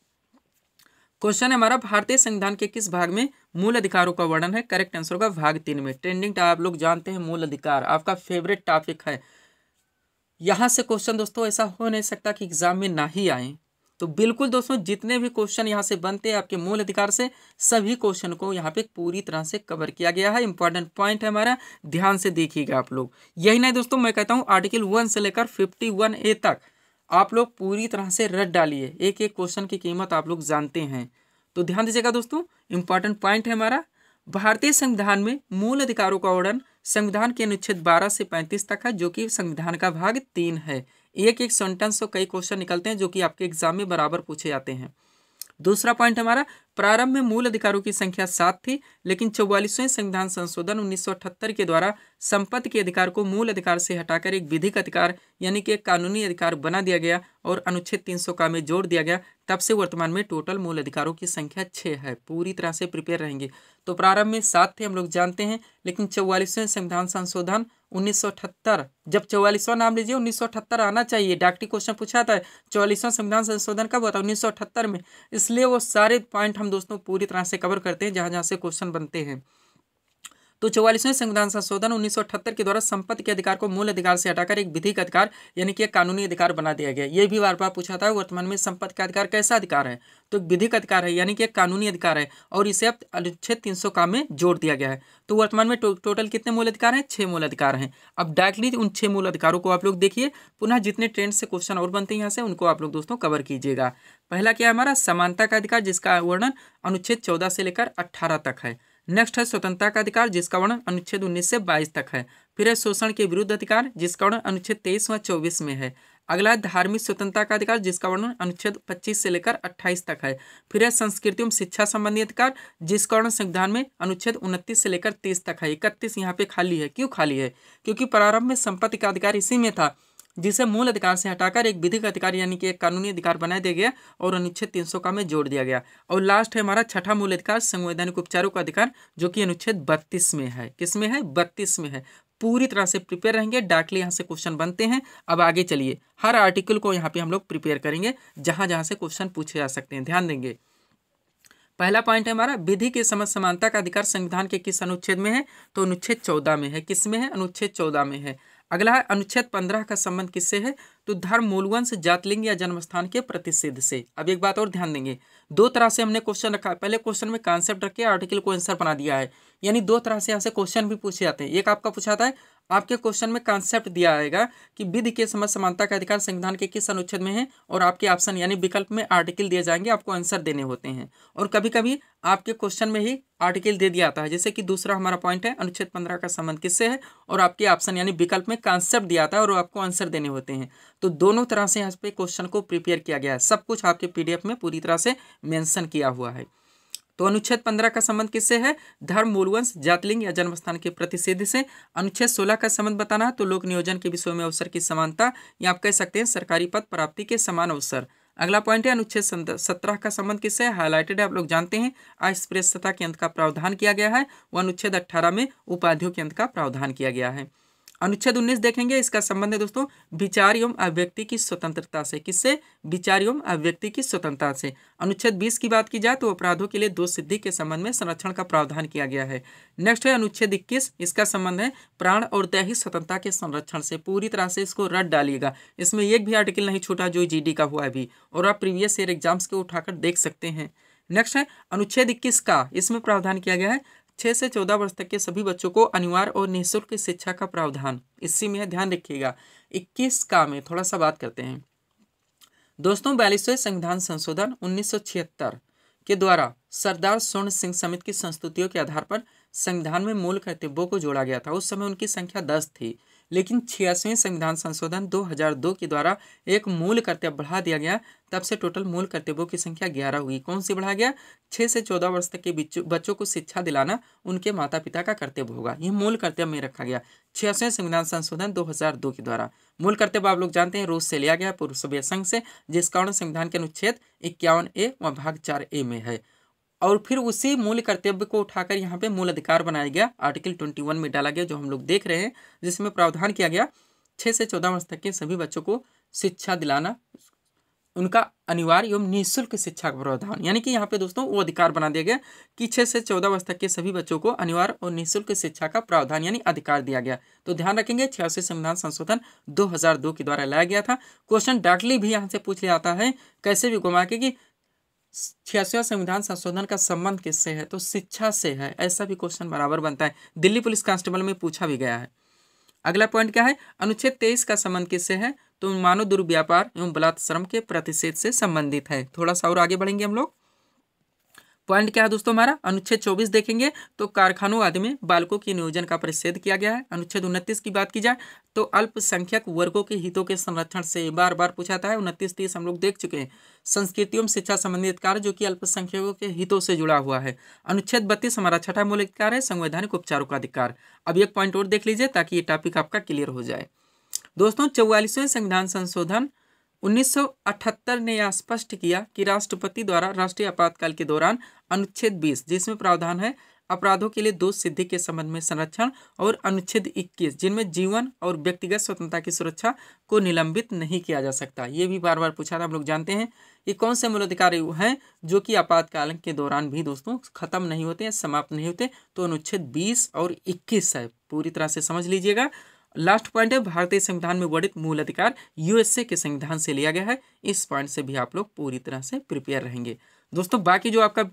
क्वेश्चन है हमारा भारतीय संविधान के किस भाग में मूल अधिकारों का वर्णन है करेक्ट आंसर होगा भाग तीन में ट्रेंडिंग आप लोग जानते हैं मूल अधिकार आपका फेवरेट टॉपिक है यहाँ से क्वेश्चन दोस्तों ऐसा हो नहीं सकता कि एग्जाम में ना ही आए तो बिल्कुल दोस्तों जितने भी क्वेश्चन यहाँ से बनते हैं आपके मूल अधिकार से सभी क्वेश्चन को यहाँ पे पूरी तरह से कवर किया गया है इंपॉर्टेंट पॉइंट है हमारा ध्यान से देखिएगा आप लोग यही नहीं दोस्तों मैं कहता हूँ आर्टिकल वन से लेकर फिफ्टी वन ए तक आप लोग पूरी तरह से रट डालिए एक एक क्वेश्चन की कीमत आप लोग जानते हैं तो ध्यान दीजिएगा दोस्तों इंपॉर्टेंट पॉइंट है हमारा भारतीय संविधान में मूल अधिकारों का वर्णन संविधान के अनुच्छेद 12 से 35 तक है जो कि संविधान का भाग तीन है एक एक सेंटेंस से कई क्वेश्चन निकलते हैं जो कि आपके एग्जाम में बराबर पूछे जाते हैं दूसरा पॉइंट हमारा प्रारंभ में मूल अधिकारों की संख्या सात थी लेकिन चौवालीसवें संविधान संशोधन उन्नीस के द्वारा संपत्ति के अधिकार को मूल अधिकार से हटाकर एक विधिक अधिकार यानी कि एक कानूनी अधिकार बना दिया गया और अनुच्छेद 300 का में जोड़ दिया गया तब से वर्तमान में टोटल मूल अधिकारों की संख्या छः है पूरी तरह से प्रिपेयर रहेंगे तो प्रारंभ में सात थे हम लोग जानते हैं लेकिन चौवालीसवें संविधान संशोधन 1978 जब चौवालीसवां नाम लीजिए 1978 आना चाहिए डाक्टी क्वेश्चन पूछा था चौवालीसवां संविधान संशोधन कब हुआ था 1978 में इसलिए वो सारे पॉइंट हम दोस्तों पूरी तरह से कवर करते हैं जहाँ जहाँ से क्वेश्चन बनते हैं तो चौवालीसवें संविधान संशोधन उन्नीस के द्वारा संपत्ति के अधिकार को मूल अधिकार से हटाकर एक विधिक अधिकार यानी कि एक कानूनी अधिकार बना दिया गया ये भी बार बार पूछा था वर्तमान में संपत्ति का अधिकार कैसा अधिकार है तो एक विधिक अधिकार है यानी कि एक कानूनी अधिकार है और इसे अब अनुच्छेद तीन सौ का में जोड़ दिया गया है तो वर्तमान में टोटल कितने मूल अधिकार हैं छः मूल अधिकार हैं अब डायरेक्टली उन छह मूल अधिकारों को आप लोग देखिए पुनः जितने ट्रेंड से क्वेश्चन और बनते हैं यहाँ से उनको आप लोग दोस्तों कवर कीजिएगा पहला क्या है हमारा समानता का अधिकार जिसका वर्णन अनुच्छेद चौदह से लेकर अट्ठारह तक है नेक्स्ट है स्वतंत्रता का अधिकार जिसका वर्ण अनुच्छेद उन्नीस से बाईस तक है फिर है शोषण के विरुद्ध अधिकार जिसका वर्ण अनुच्छेद तेईस व चौबीस में है अगला है धार्मिक स्वतंत्रता का अधिकार जिसका वर्णन अनुच्छेद 25 से लेकर 28 तक है फिर है संस्कृति एवं शिक्षा संबंधी अधिकार जिसका वर्णन संविधान में अनुच्छेद 29 से लेकर 30 तक है इकतीस यहाँ पे खाली है क्यों खाली है क्योंकि प्रारंभ में संपत्ति का अधिकार इसी में था जिसे मूल अधिकार से हटाकर एक विधिक अधिकार यानी कि एक कानूनी अधिकार बनाया दिया गया और अनुच्छेद तीन सौ का में जोड़ दिया गया और लास्ट है हमारा छठा मूल अधिकार संवैधानिक उपचारों का अधिकार जो कि अनुच्छेद बत्तीस में है किसमें है बत्तीस में है पूरी तरह से प्रिपेयर रहेंगे डायरेक्टली यहाँ से क्वेश्चन बनते हैं अब आगे चलिए हर आर्टिकल को यहाँ पे हम लोग प्रिपेयर करेंगे जहाँ जहाँ से क्वेश्चन पूछे जा सकते हैं ध्यान देंगे पहला पॉइंट है हमारा विधि के समझ समानता का अधिकार संविधान के किस अनुच्छेद में है तो अनुच्छेद चौदह में है किस में है अनुच्छेद चौदह में है अगला है अनुच्छेद पंद्रह का संबंध किससे है तो धर्म मूलवंश जातलिंग या जन्मस्थान के प्रतिषेध से अब एक बात और ध्यान देंगे दो तरह से हमने क्वेश्चन रखा पहले क्वेश्चन में कॉन्सेप्ट रखे आर्टिकल को आंसर बना दिया है यानी दो तरह से यहाँ से क्वेश्चन भी पूछे जाते हैं एक आपका पूछा था है आपके क्वेश्चन में कॉन्सेप्ट दिया आएगा कि विधि के समय समानता का अधिकार संविधान के किस अनुच्छेद में है और आपके ऑप्शन यानी विकल्प में आर्टिकल दिए जाएंगे आपको आंसर देने होते हैं और कभी कभी आपके क्वेश्चन में ही आर्टिकल दे दिया आता है जैसे कि दूसरा हमारा पॉइंट है अनुच्छेद पंद्रह का संबंध किससे है और आपके ऑप्शन यानी विकल्प में कॉन्सेप्ट दिया आता है और आपको आंसर देने होते हैं तो दोनों तरह से यहाँ पे क्वेश्चन को प्रिपेयर किया गया है सब कुछ आपके पीडीएफ में पूरी तरह से मैंशन किया हुआ है तो अनुच्छेद पंद्रह का संबंध किससे है धर्म मूलवंश जातलिंग या जन्मस्थान के प्रतिषेध से अनुच्छेद सोलह का संबंध बताना है तो लोक नियोजन के विषय में अवसर की समानता या आप कह सकते हैं सरकारी पद प्राप्ति के समान अवसर अगला पॉइंट है अनुच्छेद सत्रह का संबंध किससे है हाईलाइटेड है आप लोग जानते हैं अस्पृश्यता के अंत का प्रावधान किया गया है व अनुच्छेद अट्ठारह में उपाधियों के अंत का प्रावधान किया गया है अनुच्छेद उन्नीस देखेंगे इसका संबंध है दोस्तों विचार एवं अभिव्यक्ति की स्वतंत्रता से किससे विचार एवं अभिव्यक्ति की स्वतंत्रता से अनुच्छेद बीस की बात की जाए तो अपराधों के लिए दो सिद्धि के संबंध में संरक्षण का प्रावधान किया गया है नेक्स्ट है अनुच्छेद इक्कीस इसका संबंध है प्राण और दैहिक स्वतंत्रता के संरक्षण से पूरी तरह से इसको रद्द डालिएगा इसमें एक भी आर्टिकल नहीं छूटा जो जी का हुआ अभी और आप प्रीवियस ईयर एग्जाम्स को उठाकर देख सकते हैं नेक्स्ट है अनुच्छेद इक्कीस का इसमें प्रावधान किया गया है छह से चौदह वर्ष तक के सभी बच्चों को अनिवार्य और निःशुल्क शिक्षा का प्रावधान इसी में ध्यान रखिएगा इक्कीस का में थोड़ा सा बात करते हैं दोस्तों बयालीसवें संविधान संशोधन उन्नीस के द्वारा सरदार स्वर्ण सिंह समिति की संस्तुतियों के आधार पर संविधान में मूल कर्तव्यों को जोड़ा गया था उस समय उनकी संख्या दस थी लेकिन छियासवें संविधान संशोधन 2002 के द्वारा एक मूल कर्तव्य बढ़ा दिया गया तब से टोटल मूल कर्तव्यों की संख्या ग्यारह हुई कौन सी बढ़ा गया छः से चौदह वर्ष तक के बच्चों को शिक्षा दिलाना उनके माता पिता का कर्तव्य होगा यह मूल कर्तव्य में रखा गया छियासवें संविधान संशोधन दो के द्वारा मूल कर्तव्य आप लोग जानते हैं रूस से लिया गया पूर्व सोवियत संघ से जिस कारण संविधान के अनुच्छेद इक्यावन ए व भाग चार ए में है और फिर उसी मूल कर्तव्य को उठाकर यहाँ पे मूल अधिकार बनाया गया आर्टिकल ट्वेंटी वन में डाला गया जो हम लोग देख रहे हैं जिसमें प्रावधान किया गया छः से चौदह वर्ष तक के सभी बच्चों को शिक्षा दिलाना उनका अनिवार्य एवं निःशुल्क शिक्षा का प्रावधान यानी कि यहाँ पे दोस्तों वो अधिकार बना दिया गया कि छः से चौदह वर्ष तक के सभी बच्चों को अनिवार्य और निःशुल्क शिक्षा का प्रावधान यानी अधिकार दिया गया तो ध्यान रखेंगे छियासी संविधान संशोधन 2002 के द्वारा लाया गया था क्वेश्चन डायरेक्टली भी यहाँ से पूछ लिया जाता है कैसे भी घुमा के कि छियासवा संविधान संशोधन का संबंध किससे है तो शिक्षा से है ऐसा भी क्वेश्चन बराबर बनता है दिल्ली पुलिस कांस्टेबल में पूछा भी गया है अगला पॉइंट क्या है अनुच्छेद तेईस का संबंध किससे है तो मानव दुर्व्यापार एवं बलात्श्रम के प्रतिषेध से संबंधित है थोड़ा सा और आगे बढ़ेंगे हम लोग पॉइंट क्या है दोस्तों हमारा अनुच्छेद 24 देखेंगे तो कारखानों आदि में बालकों के नियोजन का परिषेद किया गया है अनुच्छेद उनतीस की बात की जाए तो अल्पसंख्यक वर्गों के हितों के संरक्षण से बार बार पूछा है उनतीस तीस हम लोग देख चुके हैं संस्कृति एवं शिक्षा संबंधित कार्य जो कि अल्पसंख्यकों के हितों से जुड़ा हुआ है अनुच्छेद बत्तीस हमारा छठा मूल अधिकार है संवैधानिक उपचारों का अधिकार अब एक पॉइंट और देख लीजिए ताकि ये टॉपिक आपका क्लियर हो जाए दोस्तों चौवालीसवें संविधान संशोधन 1978 ने यह स्पष्ट किया कि राष्ट्रपति द्वारा राष्ट्रीय आपातकाल के दौरान अनुच्छेद 20 जिसमें प्रावधान है अपराधों के लिए दोष सिद्धि के संबंध में संरक्षण और अनुच्छेद 21 जिनमें जीवन और व्यक्तिगत स्वतंत्रता की सुरक्षा को निलंबित नहीं किया जा सकता ये भी बार बार पूछा था हम लोग जानते हैं ये कौन से मूलाधिकार हैं जो कि आपातकाल के दौरान भी दोस्तों खत्म नहीं होते समाप्त नहीं होते तो अनुच्छेद बीस और इक्कीस है पूरी तरह से समझ लीजिएगा लास्ट पॉइंट है भारतीय संविधान में वर्णित मूल अधिकार यूएसए के संविधान से लिया गया है इस पॉइंट से भी आप लोग पूरी तरह से प्रिपेयर रहेंगे दोस्तों बाकी जो आपका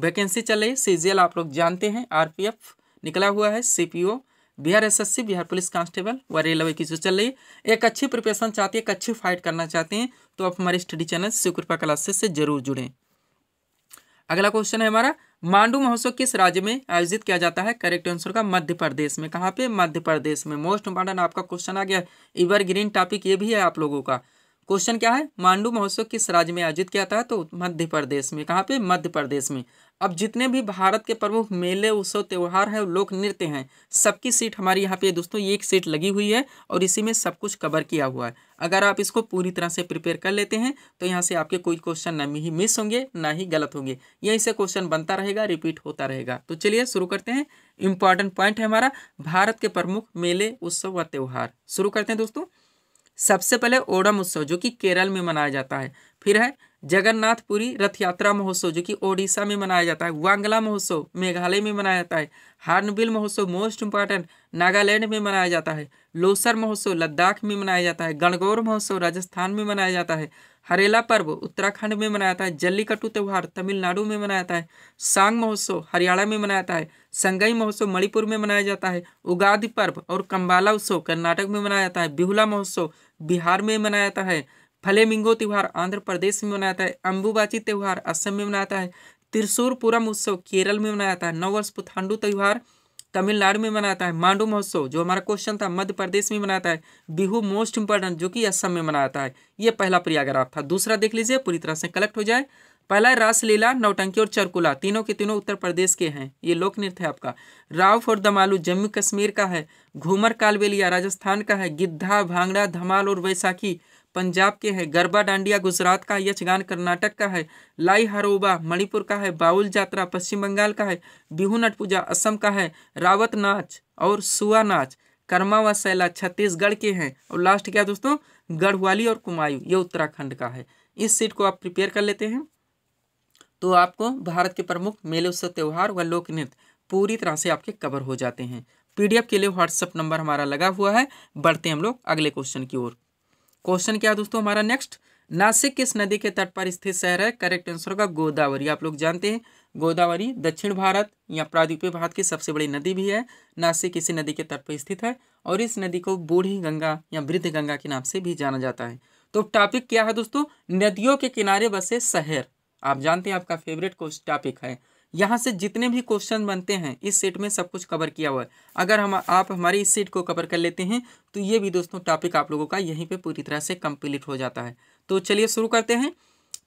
वैकेंसी चल रही है सीजीएल आप लोग जानते हैं आरपीएफ निकला हुआ है CPO Bihar SSC Bihar police constable व रेलवे की जो चल रही है एक अच्छी प्रिपरेशन चाहती है एक अच्छी फाइट करना चाहते हैं तो आप हमारे स्टडी चैनल शिव कृपा क्लासेस से जरूर जुड़ें अगला क्वेश्चन है हमारा मांडू महोत्सव किस राज्य में आयोजित किया जाता है करेक्ट आंसर का मध्य प्रदेश में कहाँ पे मध्य प्रदेश में मोस्ट इंपॉर्टेंट आपका क्वेश्चन आ गया इवर ग्रीन टॉपिक ये भी है आप लोगों का क्वेश्चन क्या है मांडू महोत्सव किस राज्य में आयोजित किया जाता है तो मध्य प्रदेश में कहाँ पे मध्य प्रदेश में अब जितने भी भारत के प्रमुख मेले उत्सव त्यौहार हैं लोक नृत्य हैं सबकी सीट हमारी यहाँ पे दोस्तों एक सीट लगी हुई है और इसी में सब कुछ कवर किया हुआ है अगर आप इसको पूरी तरह से प्रिपेयर कर लेते हैं तो यहाँ से आपके कोई क्वेश्चन ना ही मिस होंगे ना ही गलत होंगे यहीं से क्वेश्चन बनता रहेगा रिपीट होता रहेगा तो चलिए शुरू करते हैं इंपॉर्टेंट पॉइंट है हमारा भारत के प्रमुख मेले उत्सव व त्यौहार शुरू करते हैं दोस्तों सबसे पहले ओणम उत्सव जो कि केरल में मनाया जाता है फिर है जगन्नाथपुरी रथ यात्रा महोत्सव जो कि ओडिशा में मनाया जाता है वांगला महोत्सव मेघालय में मनाया जाता है हार्नबिल महोत्सव मोस्ट इंपॉर्टेंट नागालैंड में मनाया जाता है लोसर महोत्सव लद्दाख में मनाया जाता है गणगौर महोत्सव राजस्थान में मनाया जाता है हरेला पर्व उत्तराखंड में मनाया जाता है जल्लीकट्टू त्यौहार तमिलनाडु में मनाया जाता है सांग महोत्सव हरियाणा में मनाया जाता है संगई महोत्सव मणिपुर में मनाया जाता है उगादि पर्व और कम्बाला उत्सव कर्नाटक में मनाया जाता है बिहुला महोत्सव बिहार में मनाया जाता है फलेमिंगो त्यौहार आंध्र प्रदेश में मनाया जाता है अम्बुबाची त्यौहार असम में मनाया जाता है त्रिशूरपुरम उत्सव केरल में मनाया जाता है नववर्ष पुथांडू त्यौहार तमिलनाडु में मनाता है मांडू महोत्सव जो हमारा क्वेश्चन था मध्य प्रदेश में मनाता है बिहू मोस्ट इंपॉर्टेंट जो कि असम में मनाता है ये पहला प्रयागराफ था दूसरा देख लीजिए पूरी तरह से कलेक्ट हो जाए पहला है रासलीला नौटंकी और चरकुला तीनों के तीनों उत्तर प्रदेश के हैं ये लोक नृत्य है आपका राव और दमालू जम्मू कश्मीर का है घूमर कालबेलिया राजस्थान का है गिद्धा भांगड़ा धमाल और वैसाखी पंजाब के है गरबा डांडिया गुजरात का है यक्षगान कर्नाटक का है लाई हरोबा मणिपुर का है बाउल जात्रा पश्चिम बंगाल का है बिहू नट पूजा असम का है रावत नाच और सुआ नाच कर्मा व सैला छत्तीसगढ़ के हैं और लास्ट क्या दोस्तों गढ़वाली और कुमायूं ये उत्तराखंड का है इस सीट को आप प्रिपेयर कर लेते हैं तो आपको भारत के प्रमुख मेले उत्सव त्यौहार व लोक नृत्य पूरी तरह से आपके कवर हो जाते हैं पीडीएफ के लिए व्हाट्सअप नंबर हमारा लगा हुआ है बढ़ते हम लोग अगले क्वेश्चन की ओर क्वेश्चन क्या है दोस्तों हमारा नेक्स्ट नासिक किस नदी के तट पर स्थित शहर है करेक्ट आंसर होगा गोदावरी आप लोग जानते हैं गोदावरी दक्षिण भारत या प्राद्वीपीय भारत की सबसे बड़ी नदी भी है नासिक इसी नदी के तट पर स्थित है और इस नदी को बूढ़ी गंगा या वृद्ध गंगा के नाम से भी जाना जाता है तो टॉपिक क्या है दोस्तों नदियों के किनारे बसे शहर आप जानते हैं आपका फेवरेट टॉपिक है यहाँ से जितने भी क्वेश्चन बनते हैं इस सेट में सब कुछ कवर किया हुआ है अगर हम आप हमारी इस सेट को कवर कर लेते हैं तो ये भी दोस्तों टॉपिक आप लोगों का यहीं पे पूरी तरह से कंप्लीट हो जाता है तो चलिए शुरू करते हैं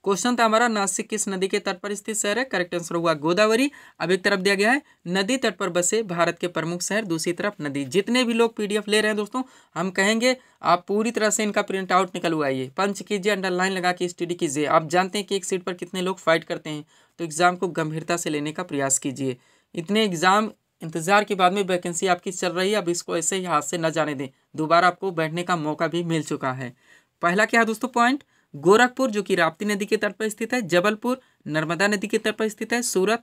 क्वेश्चन था हमारा नासिक किस नदी के तट पर स्थित शहर है करेक्ट आंसर होगा गोदावरी अब एक तरफ दिया गया है नदी तट पर बसे भारत के प्रमुख शहर दूसरी तरफ नदी जितने भी लोग पीडीएफ ले रहे हैं दोस्तों हम कहेंगे आप पूरी तरह से इनका प्रिंट आउट निकलवाइए पंच कीजिए अंडरलाइन लगा के स्टडी कीजिए आप जानते हैं कि एक सीट पर कितने लोग फाइट करते हैं तो एग्ज़ाम को गंभीरता से लेने का प्रयास कीजिए इतने एग्ज़ाम इंतजार के बाद में वैकेंसी आपकी चल रही है अब इसको ऐसे ही हाथ से न जाने दें दोबारा आपको बैठने का मौका भी मिल चुका है पहला क्या है दोस्तों पॉइंट गोरखपुर जो कि राप्ती नदी के तट पर स्थित है जबलपुर नर्मदा नदी के तट पर स्थित है सूरत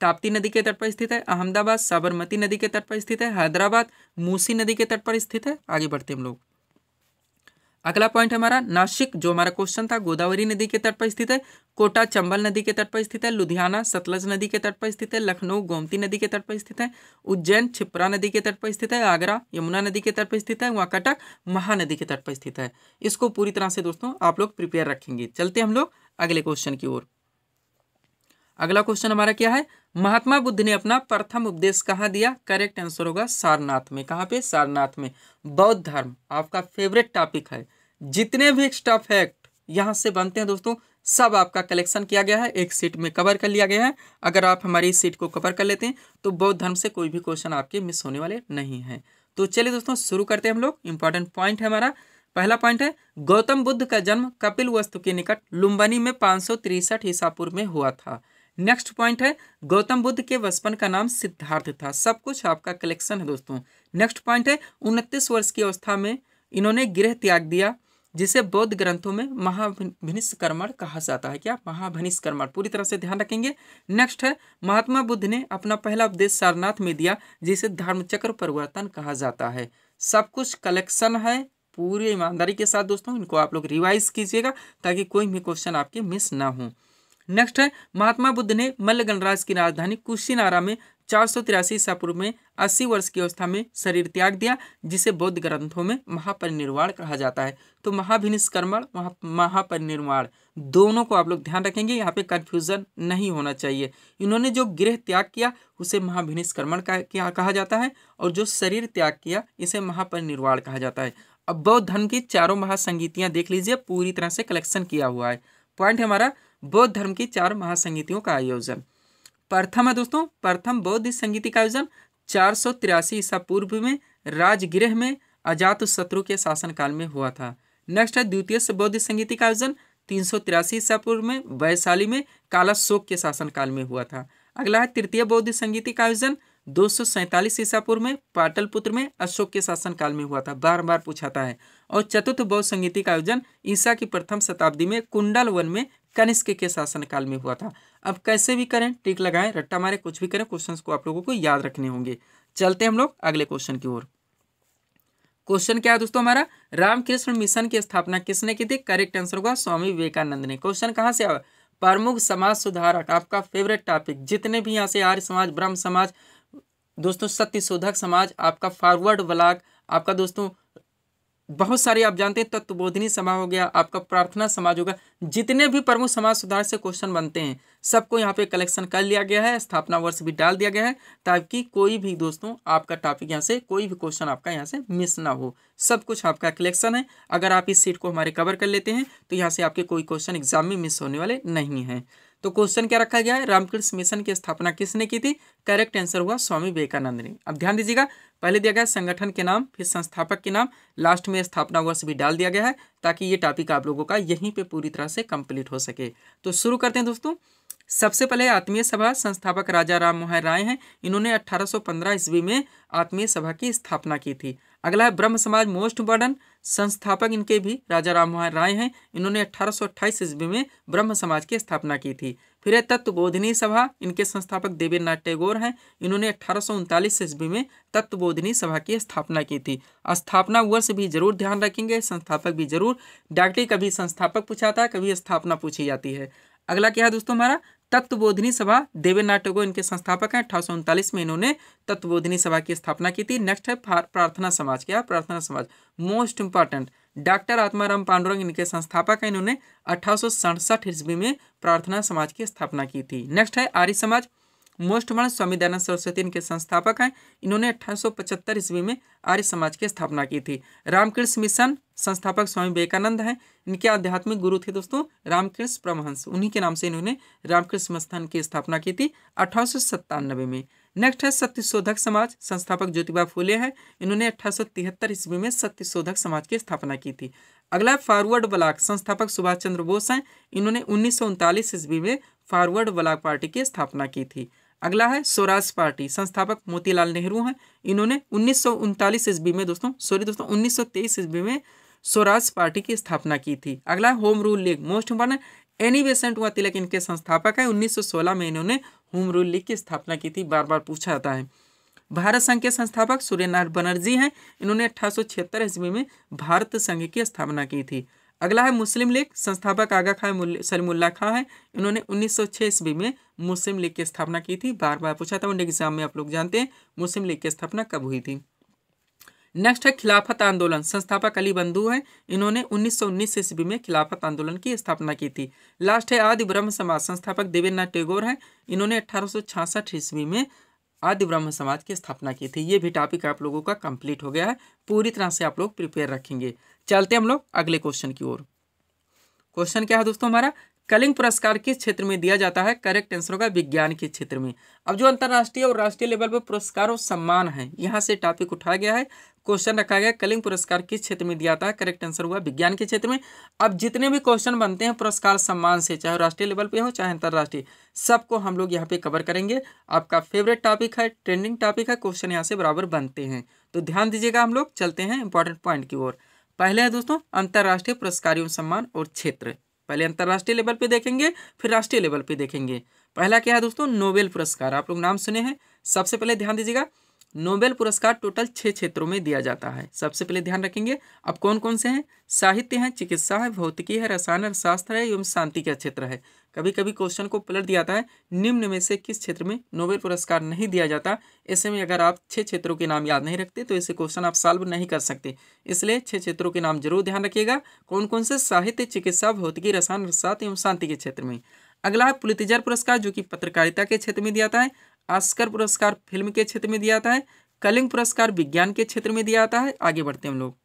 ताप्ती नदी के तट पर स्थित है अहमदाबाद साबरमती नदी के तट पर स्थित है हैदराबाद मूसी नदी के तट पर स्थित है आगे बढ़ते हम लोग अगला पॉइंट हमारा नासिक जो हमारा क्वेश्चन था गोदावरी नदी के तट पर स्थित है कोटा चंबल नदी के तट पर स्थित है लुधियाना सतलज नदी के तट पर स्थित है लखनऊ गोमती नदी के तट पर स्थित है उज्जैन छिपरा नदी के तट पर स्थित है आगरा यमुना नदी के तट पर स्थित है वहाँ कटक महानदी के तट पर स्थित है इसको पूरी तरह से दोस्तों आप लोग प्रिपेयर रखेंगे चलते हम लोग अगले क्वेश्चन की ओर अगला क्वेश्चन हमारा क्या है महात्मा बुद्ध ने अपना प्रथम उपदेश कहाँ दिया करेक्ट आंसर होगा सारनाथ में कहाँ पे सारनाथ में बौद्ध धर्म आपका फेवरेट टॉपिक है जितने भी एक्स्ट्रा फैक्ट यहाँ से बनते हैं दोस्तों सब आपका कलेक्शन किया गया है एक सीट में कवर कर लिया गया है अगर आप हमारी सीट को कवर कर लेते हैं तो बौद्ध धर्म से कोई भी क्वेश्चन आपके मिस होने वाले नहीं हैं तो चलिए दोस्तों शुरू करते हैं हम लोग इंपॉर्टेंट पॉइंट है हमारा पहला पॉइंट है गौतम बुद्ध का जन्म कपिल वस्तु के निकट लुम्बनी में पाँच सौ ईसा पूर्व में हुआ था नेक्स्ट पॉइंट है गौतम बुद्ध के बचपन का नाम सिद्धार्थ था सब कुछ आपका कलेक्शन है दोस्तों नेक्स्ट पॉइंट है उनतीस वर्ष की अवस्था में इन्होंने गृह त्याग दिया जिसे बौद्ध ग्रंथों में महाभिनिष्कर्मण कहा जाता है क्या महाभिनिष्कर्मण पूरी तरह से ध्यान रखेंगे नेक्स्ट है महात्मा बुद्ध ने अपना पहला उपदेश सारनाथ में दिया जिसे धर्मचक्र परिवर्तन कहा जाता है सब कुछ कलेक्शन है पूरी ईमानदारी के साथ दोस्तों इनको आप लोग रिवाइज कीजिएगा ताकि कोई भी क्वेश्चन आपके मिस ना हो नेक्स्ट है महात्मा बुद्ध ने मल्ल गणराज की राजधानी कुशीनारा में चार सौ तिरासी ईसा पूर्व में अस्सी वर्ष की अवस्था में शरीर त्याग दिया जिसे बौद्ध ग्रंथों में महापरिनिर्वाण कहा जाता है तो महाभिनिष्कर्मण महापरिनिर्वाण दोनों को आप लोग ध्यान रखेंगे यहाँ पे कन्फ्यूजन नहीं होना चाहिए इन्होंने जो गृह त्याग किया उसे महाभिनिष्कर्मण का कहा जाता है और जो शरीर त्याग किया इसे महापरिनिर्वाण कहा जाता है अब बौद्ध धर्म की चारों महासंगीतियाँ देख लीजिए पूरी तरह से कलेक्शन किया हुआ है पॉइंट हमारा बौद्ध धर्म की चार महासंगीतियों का आयोजन प्रथम है दोस्तों प्रथम बौद्ध संगीति का आयोजन चार सौ तिरासी ईसा पूर्व में राजगृह में अजात शत्रु के शासनकाल में हुआ था नेक्स्ट है द्वितीय बौद्ध संगीति का आयोजन तीन सौ तिरासी ईसा पूर्व में वैशाली में काला शोक के शासनकाल में हुआ था अगला है तृतीय बौद्ध संगीति का आयोजन दो सौ सैंतालीस ईसापुर में पाटलपुत्र में अशोक के शासनकाल में हुआ था बार बार पूछाता है और चतुर्थ बौद्ध संगीति का आयोजन ईसा की प्रथम शताब्दी में कुंडल वन में कनिष्क के शासनकाल में हुआ था अब कैसे भी करें टिक लगाएं रट्टा मारे कुछ भी करें क्वेश्चन को आप लोगों को याद रखने होंगे चलते हम लोग अगले क्वेश्चन की ओर क्वेश्चन क्या है दोस्तों हमारा रामकृष्ण मिशन की स्थापना किसने की थी करेक्ट आंसर होगा स्वामी विवेकानंद ने क्वेश्चन कहाँ से आया प्रमुख समाज सुधारक आपका फेवरेट टॉपिक जितने भी यहाँ से आर्य समाज ब्रह्म समाज दोस्तों सत्य शोधक समाज आपका फॉरवर्ड ब्लॉक आपका दोस्तों बहुत सारे आप जानते हैं तत्वबोधिनी समाज हो गया आपका प्रार्थना समाज होगा जितने भी प्रमुख समाज सुधार से क्वेश्चन बनते हैं सबको यहाँ पे कलेक्शन कर लिया गया है स्थापना वर्ष भी डाल दिया गया है ताकि कोई भी दोस्तों आपका टॉपिक यहाँ से कोई भी क्वेश्चन आपका यहाँ से मिस ना हो सब कुछ आपका कलेक्शन है अगर आप इस सीट को हमारे कवर कर लेते हैं तो यहाँ से आपके कोई क्वेश्चन एग्जाम में मिस होने वाले नहीं हैं तो क्वेश्चन क्या रखा गया है रामकृष्ण मिशन की स्थापना किसने की थी करेक्ट आंसर हुआ स्वामी विवेकानंद ने अब ध्यान दीजिएगा पहले दिया गया संगठन के नाम फिर संस्थापक के नाम लास्ट में स्थापना वर्ष भी डाल दिया गया है ताकि ये टॉपिक आप लोगों का यहीं पे पूरी तरह से कंप्लीट हो सके तो शुरू करते हैं दोस्तों सबसे पहले आत्मीय सभा संस्थापक राजा राम मोहन राय हैं इन्होंने 1815 ईस्वी में आत्मीय सभा की स्थापना की थी अगला है ब्रह्म समाज मोस्ट बर्डन संस्थापक इनके भी राजा राम मोहन राय हैं इन्होंने अठारह ईस्वी में ब्रह्म समाज की स्थापना की थी फिर है तत्वबोधिनी सभा इनके संस्थापक देवेंद्र नाथ टैगोर हैं इन्होंने अठारह ईस्वी में तत्वबोधिनी सभा की स्थापना की थी स्थापना वर्ष भी जरूर ध्यान रखेंगे संस्थापक भी जरूर डॉक्टरी कभी संस्थापक पूछा था कभी स्थापना पूछी जाती है अगला क्या है दोस्तों हमारा तत्वबोधिनी सभा देवेन्द्र नाथ टैगोर इनके संस्थापक हैं अठारह में इन्होंने तत्वबोधिनी सभा की स्थापना की थी नेक्स्ट है प्रार्थना समाज क्या हाँ, Prarthana Samaj most important doctor Atmaram Pandurang इनके संस्थापक हैं इन्होंने अठारह ईस्वी में प्रार्थना समाज की स्थापना की थी नेक्स्ट है आर्य समाज स्वामी दयानंद सरस्वती इनके संस्थापक हैं इन्होंने अठारह ईस्वी में आर्य समाज की स्थापना की थी रामकृष्ण मिशन संस्थापक स्वामी विवेकानंद हैं इनके आध्यात्मिक गुरु थे दोस्तों रामकृष्ण परमहंस उन्हीं के नाम से इन्होंने रामकृष्ण संस्थान की स्थापना की थी अठारह में नेक्स्ट है सत्यशोधक समाज संस्थापक ज्योतिबा फूले हैं इन्होंने अठारह ईस्वी में सत्यशोधक समाज की स्थापना की थी अगला फॉरवर्ड ब्लॉक संस्थापक सुभाष चंद्र बोस हैं इन्होंने उन्नीस ईस्वी में फॉरवर्ड ब्लाक पार्टी की स्थापना की थी अगला है स्वराज पार्टी संस्थापक मोतीलाल नेहरू हैं इन्होंने उन्नीस सौ ईस्वी में दोस्तों सॉरी दोस्तों उन्नीस सौ ईस्वी में स्वराज पार्टी की स्थापना की थी अगला home rule league most important Annie Besant हुआ तिलक इनके संस्थापक हैं 1916 में इन्होंने होम रूल लीग की स्थापना की थी बार बार पूछा जाता है भारत संघ के संस्थापक सूर्यनारायण बनर्जी हैं इन्होंने अठारह सौ ईस्वी में भारत संघ की स्थापना की थी अगला है मुस्लिम लीग संस्थापक आगा खान सलीमुल्ला खां है इन्होंने 1906 सौ ईस्वी में मुस्लिम लीग की स्थापना की थी बार बार पूछा था उन एग्जाम में आप लोग जानते हैं मुस्लिम लीग की स्थापना कब हुई थी नेक्स्ट है खिलाफत आंदोलन संस्थापक अली बंधु है इन्होंने 1919 सौ ईस्वी में खिलाफत आंदोलन की स्थापना की थी लास्ट है आदि ब्रह्म समाज संस्थापक देवेंद्र टेगोर है इन्होंने अठारह ईस्वी में आदि ब्राह्मण समाज की स्थापना की थी ये भी टॉपिक आप लोगों का कंप्लीट हो गया है पूरी तरह से आप लोग प्रिपेयर रखेंगे चलते हम लोग अगले क्वेश्चन की ओर क्वेश्चन क्या है दोस्तों हमारा कलिंग पुरस्कार किस क्षेत्र में दिया जाता है करेक्ट आंसर होगा विज्ञान के क्षेत्र में अब जो अंतर्राष्ट्रीय और राष्ट्रीय लेवल पर पुरस्कार और सम्मान है यहाँ से टॉपिक उठाया गया है क्वेश्चन रखा गया कलिंग पुरस्कार किस क्षेत्र में दिया जाता है करेक्ट आंसर हुआ विज्ञान के क्षेत्र में अब जितने भी क्वेश्चन बनते हैं पुरस्कार सम्मान से चाहे राष्ट्रीय लेवल पे हो चाहे अंतर्राष्ट्रीय सबको हम लोग यहाँ पे कवर करेंगे आपका फेवरेट टॉपिक है ट्रेंडिंग टॉपिक है क्वेश्चन यहाँ से बराबर बनते हैं तो ध्यान दीजिएगा हम लोग चलते हैं इंपॉर्टेंट पॉइंट की ओर पहले है दोस्तों अंतर्राष्ट्रीय पुरस्कार सम्मान और क्षेत्र पहले अंतर्राष्ट्रीय लेवल पे देखेंगे फिर राष्ट्रीय लेवल पे देखेंगे पहला क्या है दोस्तों नोबेल पुरस्कार आप लोग नाम सुने हैं सबसे पहले ध्यान दीजिएगा नोबेल पुरस्कार टोटल छः क्षेत्रों में दिया जाता है सबसे पहले ध्यान रखेंगे अब कौन कौन से हैं साहित्य है चिकित्सा है भौतिकी है रसायन शास्त्र है एवं शांति का क्षेत्र है कभी कभी क्वेश्चन को पलट दिया जाता है निम्न में से किस क्षेत्र में नोबेल पुरस्कार नहीं दिया जाता ऐसे में अगर आप छः क्षेत्रों के नाम याद नहीं रखते तो ऐसे क्वेश्चन आप सॉल्व नहीं कर सकते इसलिए छः क्षेत्रों के नाम जरूर ध्यान रखिएगा कौन कौन से साहित्य चिकित्सा भौतिकी रसायन शास्त्र एवं शांति के क्षेत्र में अगला है पुलितिजर पुरस्कार जो कि पत्रकारिता के क्षेत्र में दिया जाता है आस्कर पुरस्कार फिल्म के क्षेत्र में दिया जाता है कलिंग पुरस्कार विज्ञान के क्षेत्र में दिया जाता है आगे बढ़ते हैं हम लोग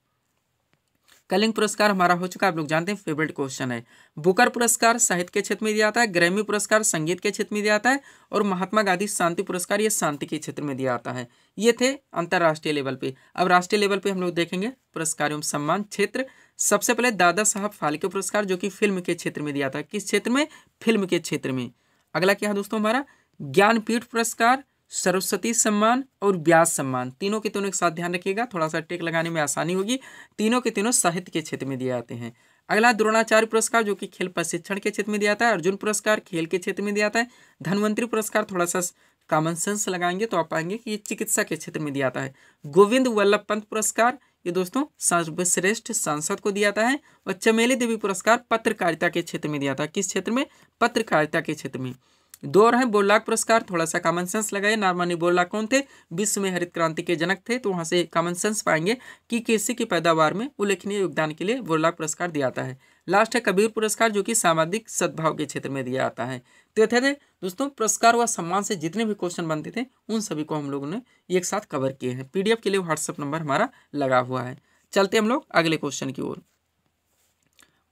कलिंग पुरस्कार हमारा हो चुका है आप लोग जानते हैं फेवरेट क्वेश्चन है बुकर पुरस्कार साहित्य के क्षेत्र में दिया जाता है ग्रैमी पुरस्कार संगीत के क्षेत्र में दिया जाता है और महात्मा गांधी शांति पुरस्कार ये शांति के क्षेत्र में दिया जाता है ये थे अंतर्राष्ट्रीय लेवल पे अब राष्ट्रीय लेवल पे हम लोग देखेंगे पुरस्कार एवं सम्मान क्षेत्र सबसे पहले दादा साहब फाल्के पुरस्कार जो कि फिल्म के क्षेत्र में दिया था किस क्षेत्र में फिल्म के क्षेत्र में अगला क्या है दोस्तों हमारा ज्ञानपीठ पुरस्कार सरस्वती सम्मान और व्यास सम्मान तीनों के तीनों एक साथ ध्यान रखिएगा थोड़ा सा टेक लगाने में आसानी होगी तीनों के तीनों साहित्य के क्षेत्र में दिए जाते हैं अगला द्रोणाचार्य पुरस्कार जो कि खेल प्रशिक्षण के क्षेत्र में दिया जाता है अर्जुन पुरस्कार खेल के क्षेत्र में दिया जाता है धनवंतरी पुरस्कार थोड़ा सा कॉमन सेंस लगाएंगे तो आप पाएंगे कि ये चिकित्सा के क्षेत्र में दिया जाता है गोविंद वल्लभ पंत पुरस्कार ये दोस्तों सर्वश्रेष्ठ सांसद को दिया जाता है और चमेली देवी पुरस्कार पत्रकारिता के क्षेत्र में दिया जाता है किस क्षेत्र में पत्रकारिता के क्षेत्र में दो और हैं बोरलाग पुरस्कार थोड़ा सा कॉमन सेंस लगाइए नारमानी बोरलाग कौन थे विश्व में हरित क्रांति के जनक थे तो वहाँ से कॉमन सेंस पाएंगे कि कृषि की पैदावार में उल्लेखनीय योगदान के लिए बोरलाग पुरस्कार दिया जाता है लास्ट है कबीर पुरस्कार जो कि सामाजिक सद्भाव के क्षेत्र में दिया जाता है तो ये थे दोस्तों पुरस्कार व सम्मान से जितने भी क्वेश्चन बनते थे उन सभी को हम लोगों ने एक साथ कवर किए हैं पीडीएफ के लिए व्हाट्सअप नंबर हमारा लगा हुआ है चलते हम लोग अगले क्वेश्चन की ओर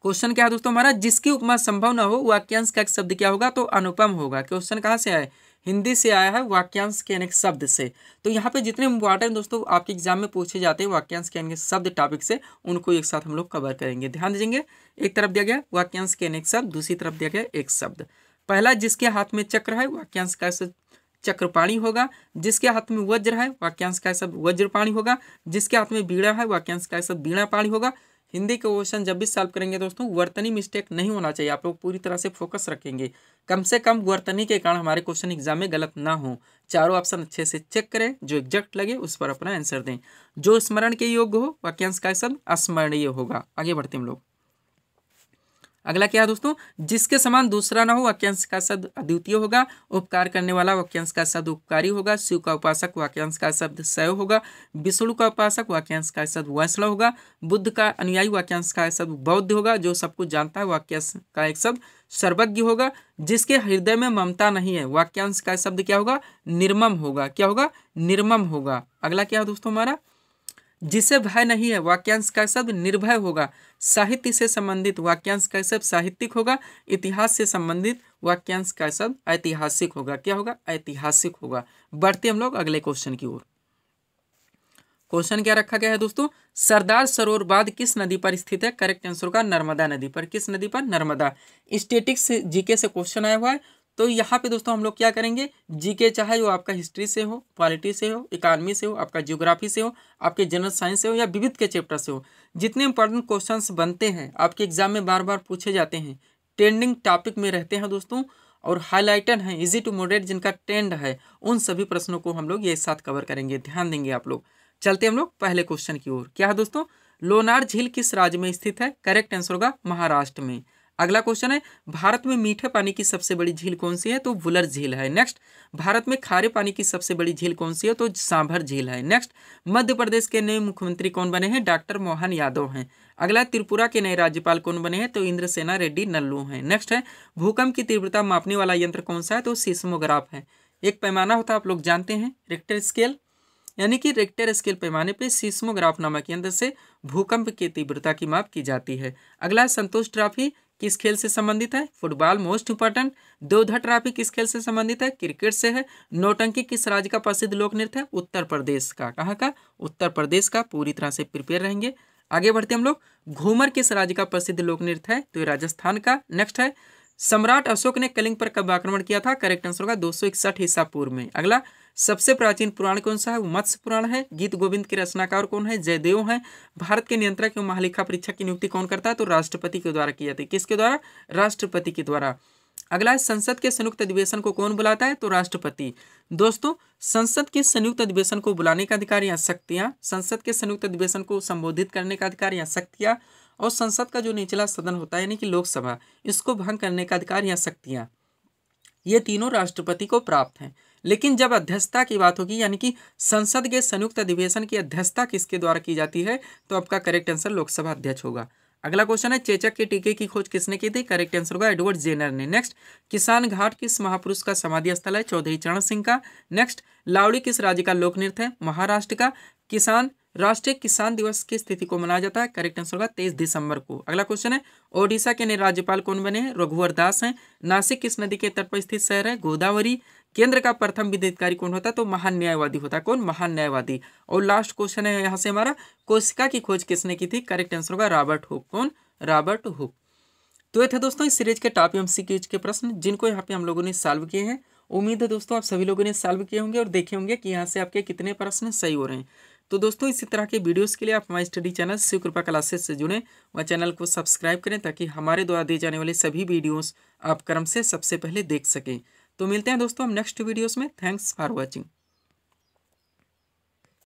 क्वेश्चन क्या है दोस्तों हमारा जिसकी उपमा संभव न हो वाक्यांश का एक शब्द क्या होगा तो अनुपम होगा क्वेश्चन कहाँ से आए हिंदी से आया है वाक्यांश के अनेक शब्द से तो यहाँ पे जितने इंपॉर्टेंट दोस्तों आपके एग्जाम में पूछे जाते हैं वाक्यांश के अनेक शब्द टॉपिक से उनको एक साथ हम लोग कवर करेंगे ध्यान दीजिए एक तरफ दिया गया वाक्यांश के अनेक शब्द दूसरी तरफ दिया गया एक शब्द पहला जिसके हाथ में चक्र है वाक्यांश का चक्रपाणी होगा जिसके हाथ में वज्र है वाक्यांश का शब्द वज्रपाणी होगा जिसके हाथ में बीड़ा है वाक्यांश का शब्द बीड़ा पाणी होगा हिंदी के क्वेश्चन जब भी सॉल्व करेंगे दोस्तों वर्तनी मिस्टेक नहीं होना चाहिए आप लोग पूरी तरह से फोकस रखेंगे कम से कम वर्तनी के कारण हमारे क्वेश्चन एग्जाम में गलत ना हो चारों ऑप्शन अच्छे से चेक करें जो एग्जैक्ट लगे उस पर अपना आंसर दें जो स्मरण के योग्य हो वाक्यांश का आंसर स्मरणीय होगा आगे बढ़ते हम लोग अगला क्या है दोस्तों जिसके समान दूसरा ना हो वाक्यांश का शब्द अद्वितीय होगा उपकार करने वाला वाक्यांश का शब्द उपकारी होगा शिव का उपासक वाक्यांश का शब्द सय होगा विष्णु का उपासक वाक्यांश का शब्द वैष्णव होगा बुद्ध का अनुयायी वाक्यांश का शब्द बौद्ध होगा जो सबको जानता है वाक्यांश का एक शब्द सर्वज्ञ होगा जिसके हृदय में ममता नहीं है वाक्यांश का शब्द क्या होगा निर्मम होगा क्या होगा निर्मम होगा अगला क्या है दोस्तों हमारा जिसे भय नहीं है वाक्यांश का शब्द निर्भय होगा साहित्य से संबंधित वाक्यांश का शब्द साहित्यिक होगा इतिहास से संबंधित वाक्यांश का शब्द ऐतिहासिक होगा क्या होगा ऐतिहासिक होगा बढ़ते हम लोग अगले क्वेश्चन की ओर क्वेश्चन क्या रखा गया है दोस्तों सरदार सरोवर बाद किस नदी पर स्थित है करेक्ट आंसर का नर्मदा नदी पर किस नदी पर नर्मदा स्टेटिक्स जीके से क्वेश्चन आया हुआ है तो यहाँ पे दोस्तों हम लोग क्या करेंगे जीके चाहे वो आपका हिस्ट्री से हो पॉलिटी से हो इकानमी से हो आपका ज्योग्राफी से हो आपके जनरल साइंस से हो या विविध के चैप्टर से हो जितने इंपॉर्टेंट क्वेश्चन बनते हैं आपके एग्जाम में बार बार पूछे जाते हैं ट्रेंडिंग टॉपिक में रहते हैं दोस्तों और हाईलाइटेड हैं इजी टू मॉडरेट जिनका ट्रेंड है उन सभी प्रश्नों को हम लोग ये साथ कवर करेंगे ध्यान देंगे आप लोग चलते हम लोग पहले क्वेश्चन की ओर क्या है दोस्तों लोनार झील किस राज्य में स्थित है करेक्ट आंसर होगा महाराष्ट्र में अगला क्वेश्चन है भारत में मीठे पानी की सबसे बड़ी झील कौन सी है तो वुलर झील है नेक्स्ट भारत में खारे पानी की सबसे बड़ी झील कौन सी है तो सांभर झील है नेक्स्ट मध्य प्रदेश के नए मुख्यमंत्री कौन बने हैं डॉक्टर मोहन यादव हैं अगला त्रिपुरा के नए राज्यपाल कौन बने हैं तो इंद्रसेना रेड्डी नल्लू हैं नेक्स्ट है भूकंप की तीव्रता मापने वाला यंत्र कौन सा है तो सीस्मोग्राफ है एक पैमाना होता है आप लोग जानते हैं रिक्टर स्केल यानी कि रेक्टर स्केल पैमाने पे सीस्मोग्राफ नामक यंत्र से भूकंप की तीव्रता की माप की जाती है अगला संतोष ट्रॉफी किस खेल से संबंधित है football most important Deodhar trophy किस खेल से संबंधित है क्रिकेट से है नोटंकी किस राज्य का प्रसिद्ध लोक नृत्य है उत्तर प्रदेश का कहाँ का उत्तर प्रदेश का पूरी तरह से प्रिपेयर रहेंगे आगे बढ़ते हम लोग घूमर किस राज्य का प्रसिद्ध लोक नृत्य है तो ये राजस्थान का नेक्स्ट है सम्राट अशोक ने कलिंग पर कब आक्रमण किया था करेक्ट आंसर होगा दो सौ इकसठ ईसा पूर्व में अगला सबसे प्राचीन पुराण कौन सा है वो मत्स्य पुराण है गीत गोविंद के रचनाकार कौन है जयदेव है भारत के नियंत्रक एवं महालेखा परीक्षा की नियुक्ति कौन करता है तो राष्ट्रपति के द्वारा की जाती है किसके द्वारा राष्ट्रपति के द्वारा अगला है संसद के संयुक्त अधिवेशन को कौन बुलाता है तो राष्ट्रपति दोस्तों संसद के संयुक्त अधिवेशन को बुलाने का अधिकार या शक्तियाँ संसद के संयुक्त अधिवेशन को संबोधित करने का अधिकार या शक्तियाँ और संसद का जो निचला सदन होता है यानी कि लोकसभा इसको भंग करने का अधिकार या शक्तियाँ ये तीनों राष्ट्रपति को प्राप्त हैं लेकिन जब अध्यक्षता की बात होगी यानी कि संसद के संयुक्त अधिवेशन की अध्यक्षता किसके द्वारा की जाती है तो आपका करेक्ट आंसर लोकसभा अध्यक्ष होगा अगला क्वेश्चन है चेचक के टीके की खोज किसने की थी करेक्ट आंसर होगा एडवर्ड जेनर ने नेक्स्ट किसान घाट किस महापुरुष का समाधि स्थल है चौधरी चरण सिंह का नेक्स्ट लावड़ी किस राज्य का लोक नृत्य है महाराष्ट्र का किसान राष्ट्रीय किसान दिवस की स्थिति को मनाया जाता है करेक्ट आंसर होगा तेईस दिसंबर को अगला क्वेश्चन है ओडिशा के नए राज्यपाल कौन बने हैं रघुवर दास हैं नासिक किस नदी के तट पर स्थित शहर है गोदावरी केंद्र का प्रथम विदितकारी कौन होता है तो महान न्यायवादी होता है कौन महान न्यायवादी और लास्ट क्वेश्चन है यहाँ से हमारा कोशिका की खोज किसने की थी करेक्ट आंसर होगा रॉबर्ट हुक कौन रॉबर्ट हुक तो ये थे दोस्तों इस सीरीज के टॉप एम के प्रश्न जिनको यहाँ पे हम लोगों ने सॉल्व किए हैं उम्मीद है दोस्तों आप सभी लोगों ने सॉल्व किए होंगे और देखे होंगे कि यहाँ से आपके कितने प्रश्न सही हो रहे हैं तो दोस्तों इसी तरह के वीडियोस के लिए आप हमारे स्टडी चैनल शिव कृपा क्लासेस से जुड़ें व चैनल को सब्सक्राइब करें ताकि हमारे द्वारा दिए जाने वाले सभी वीडियोस आप क्रम से सबसे पहले देख सकें तो मिलते हैं दोस्तों हम नेक्स्ट वीडियोस में थैंक्स फॉर वॉचिंग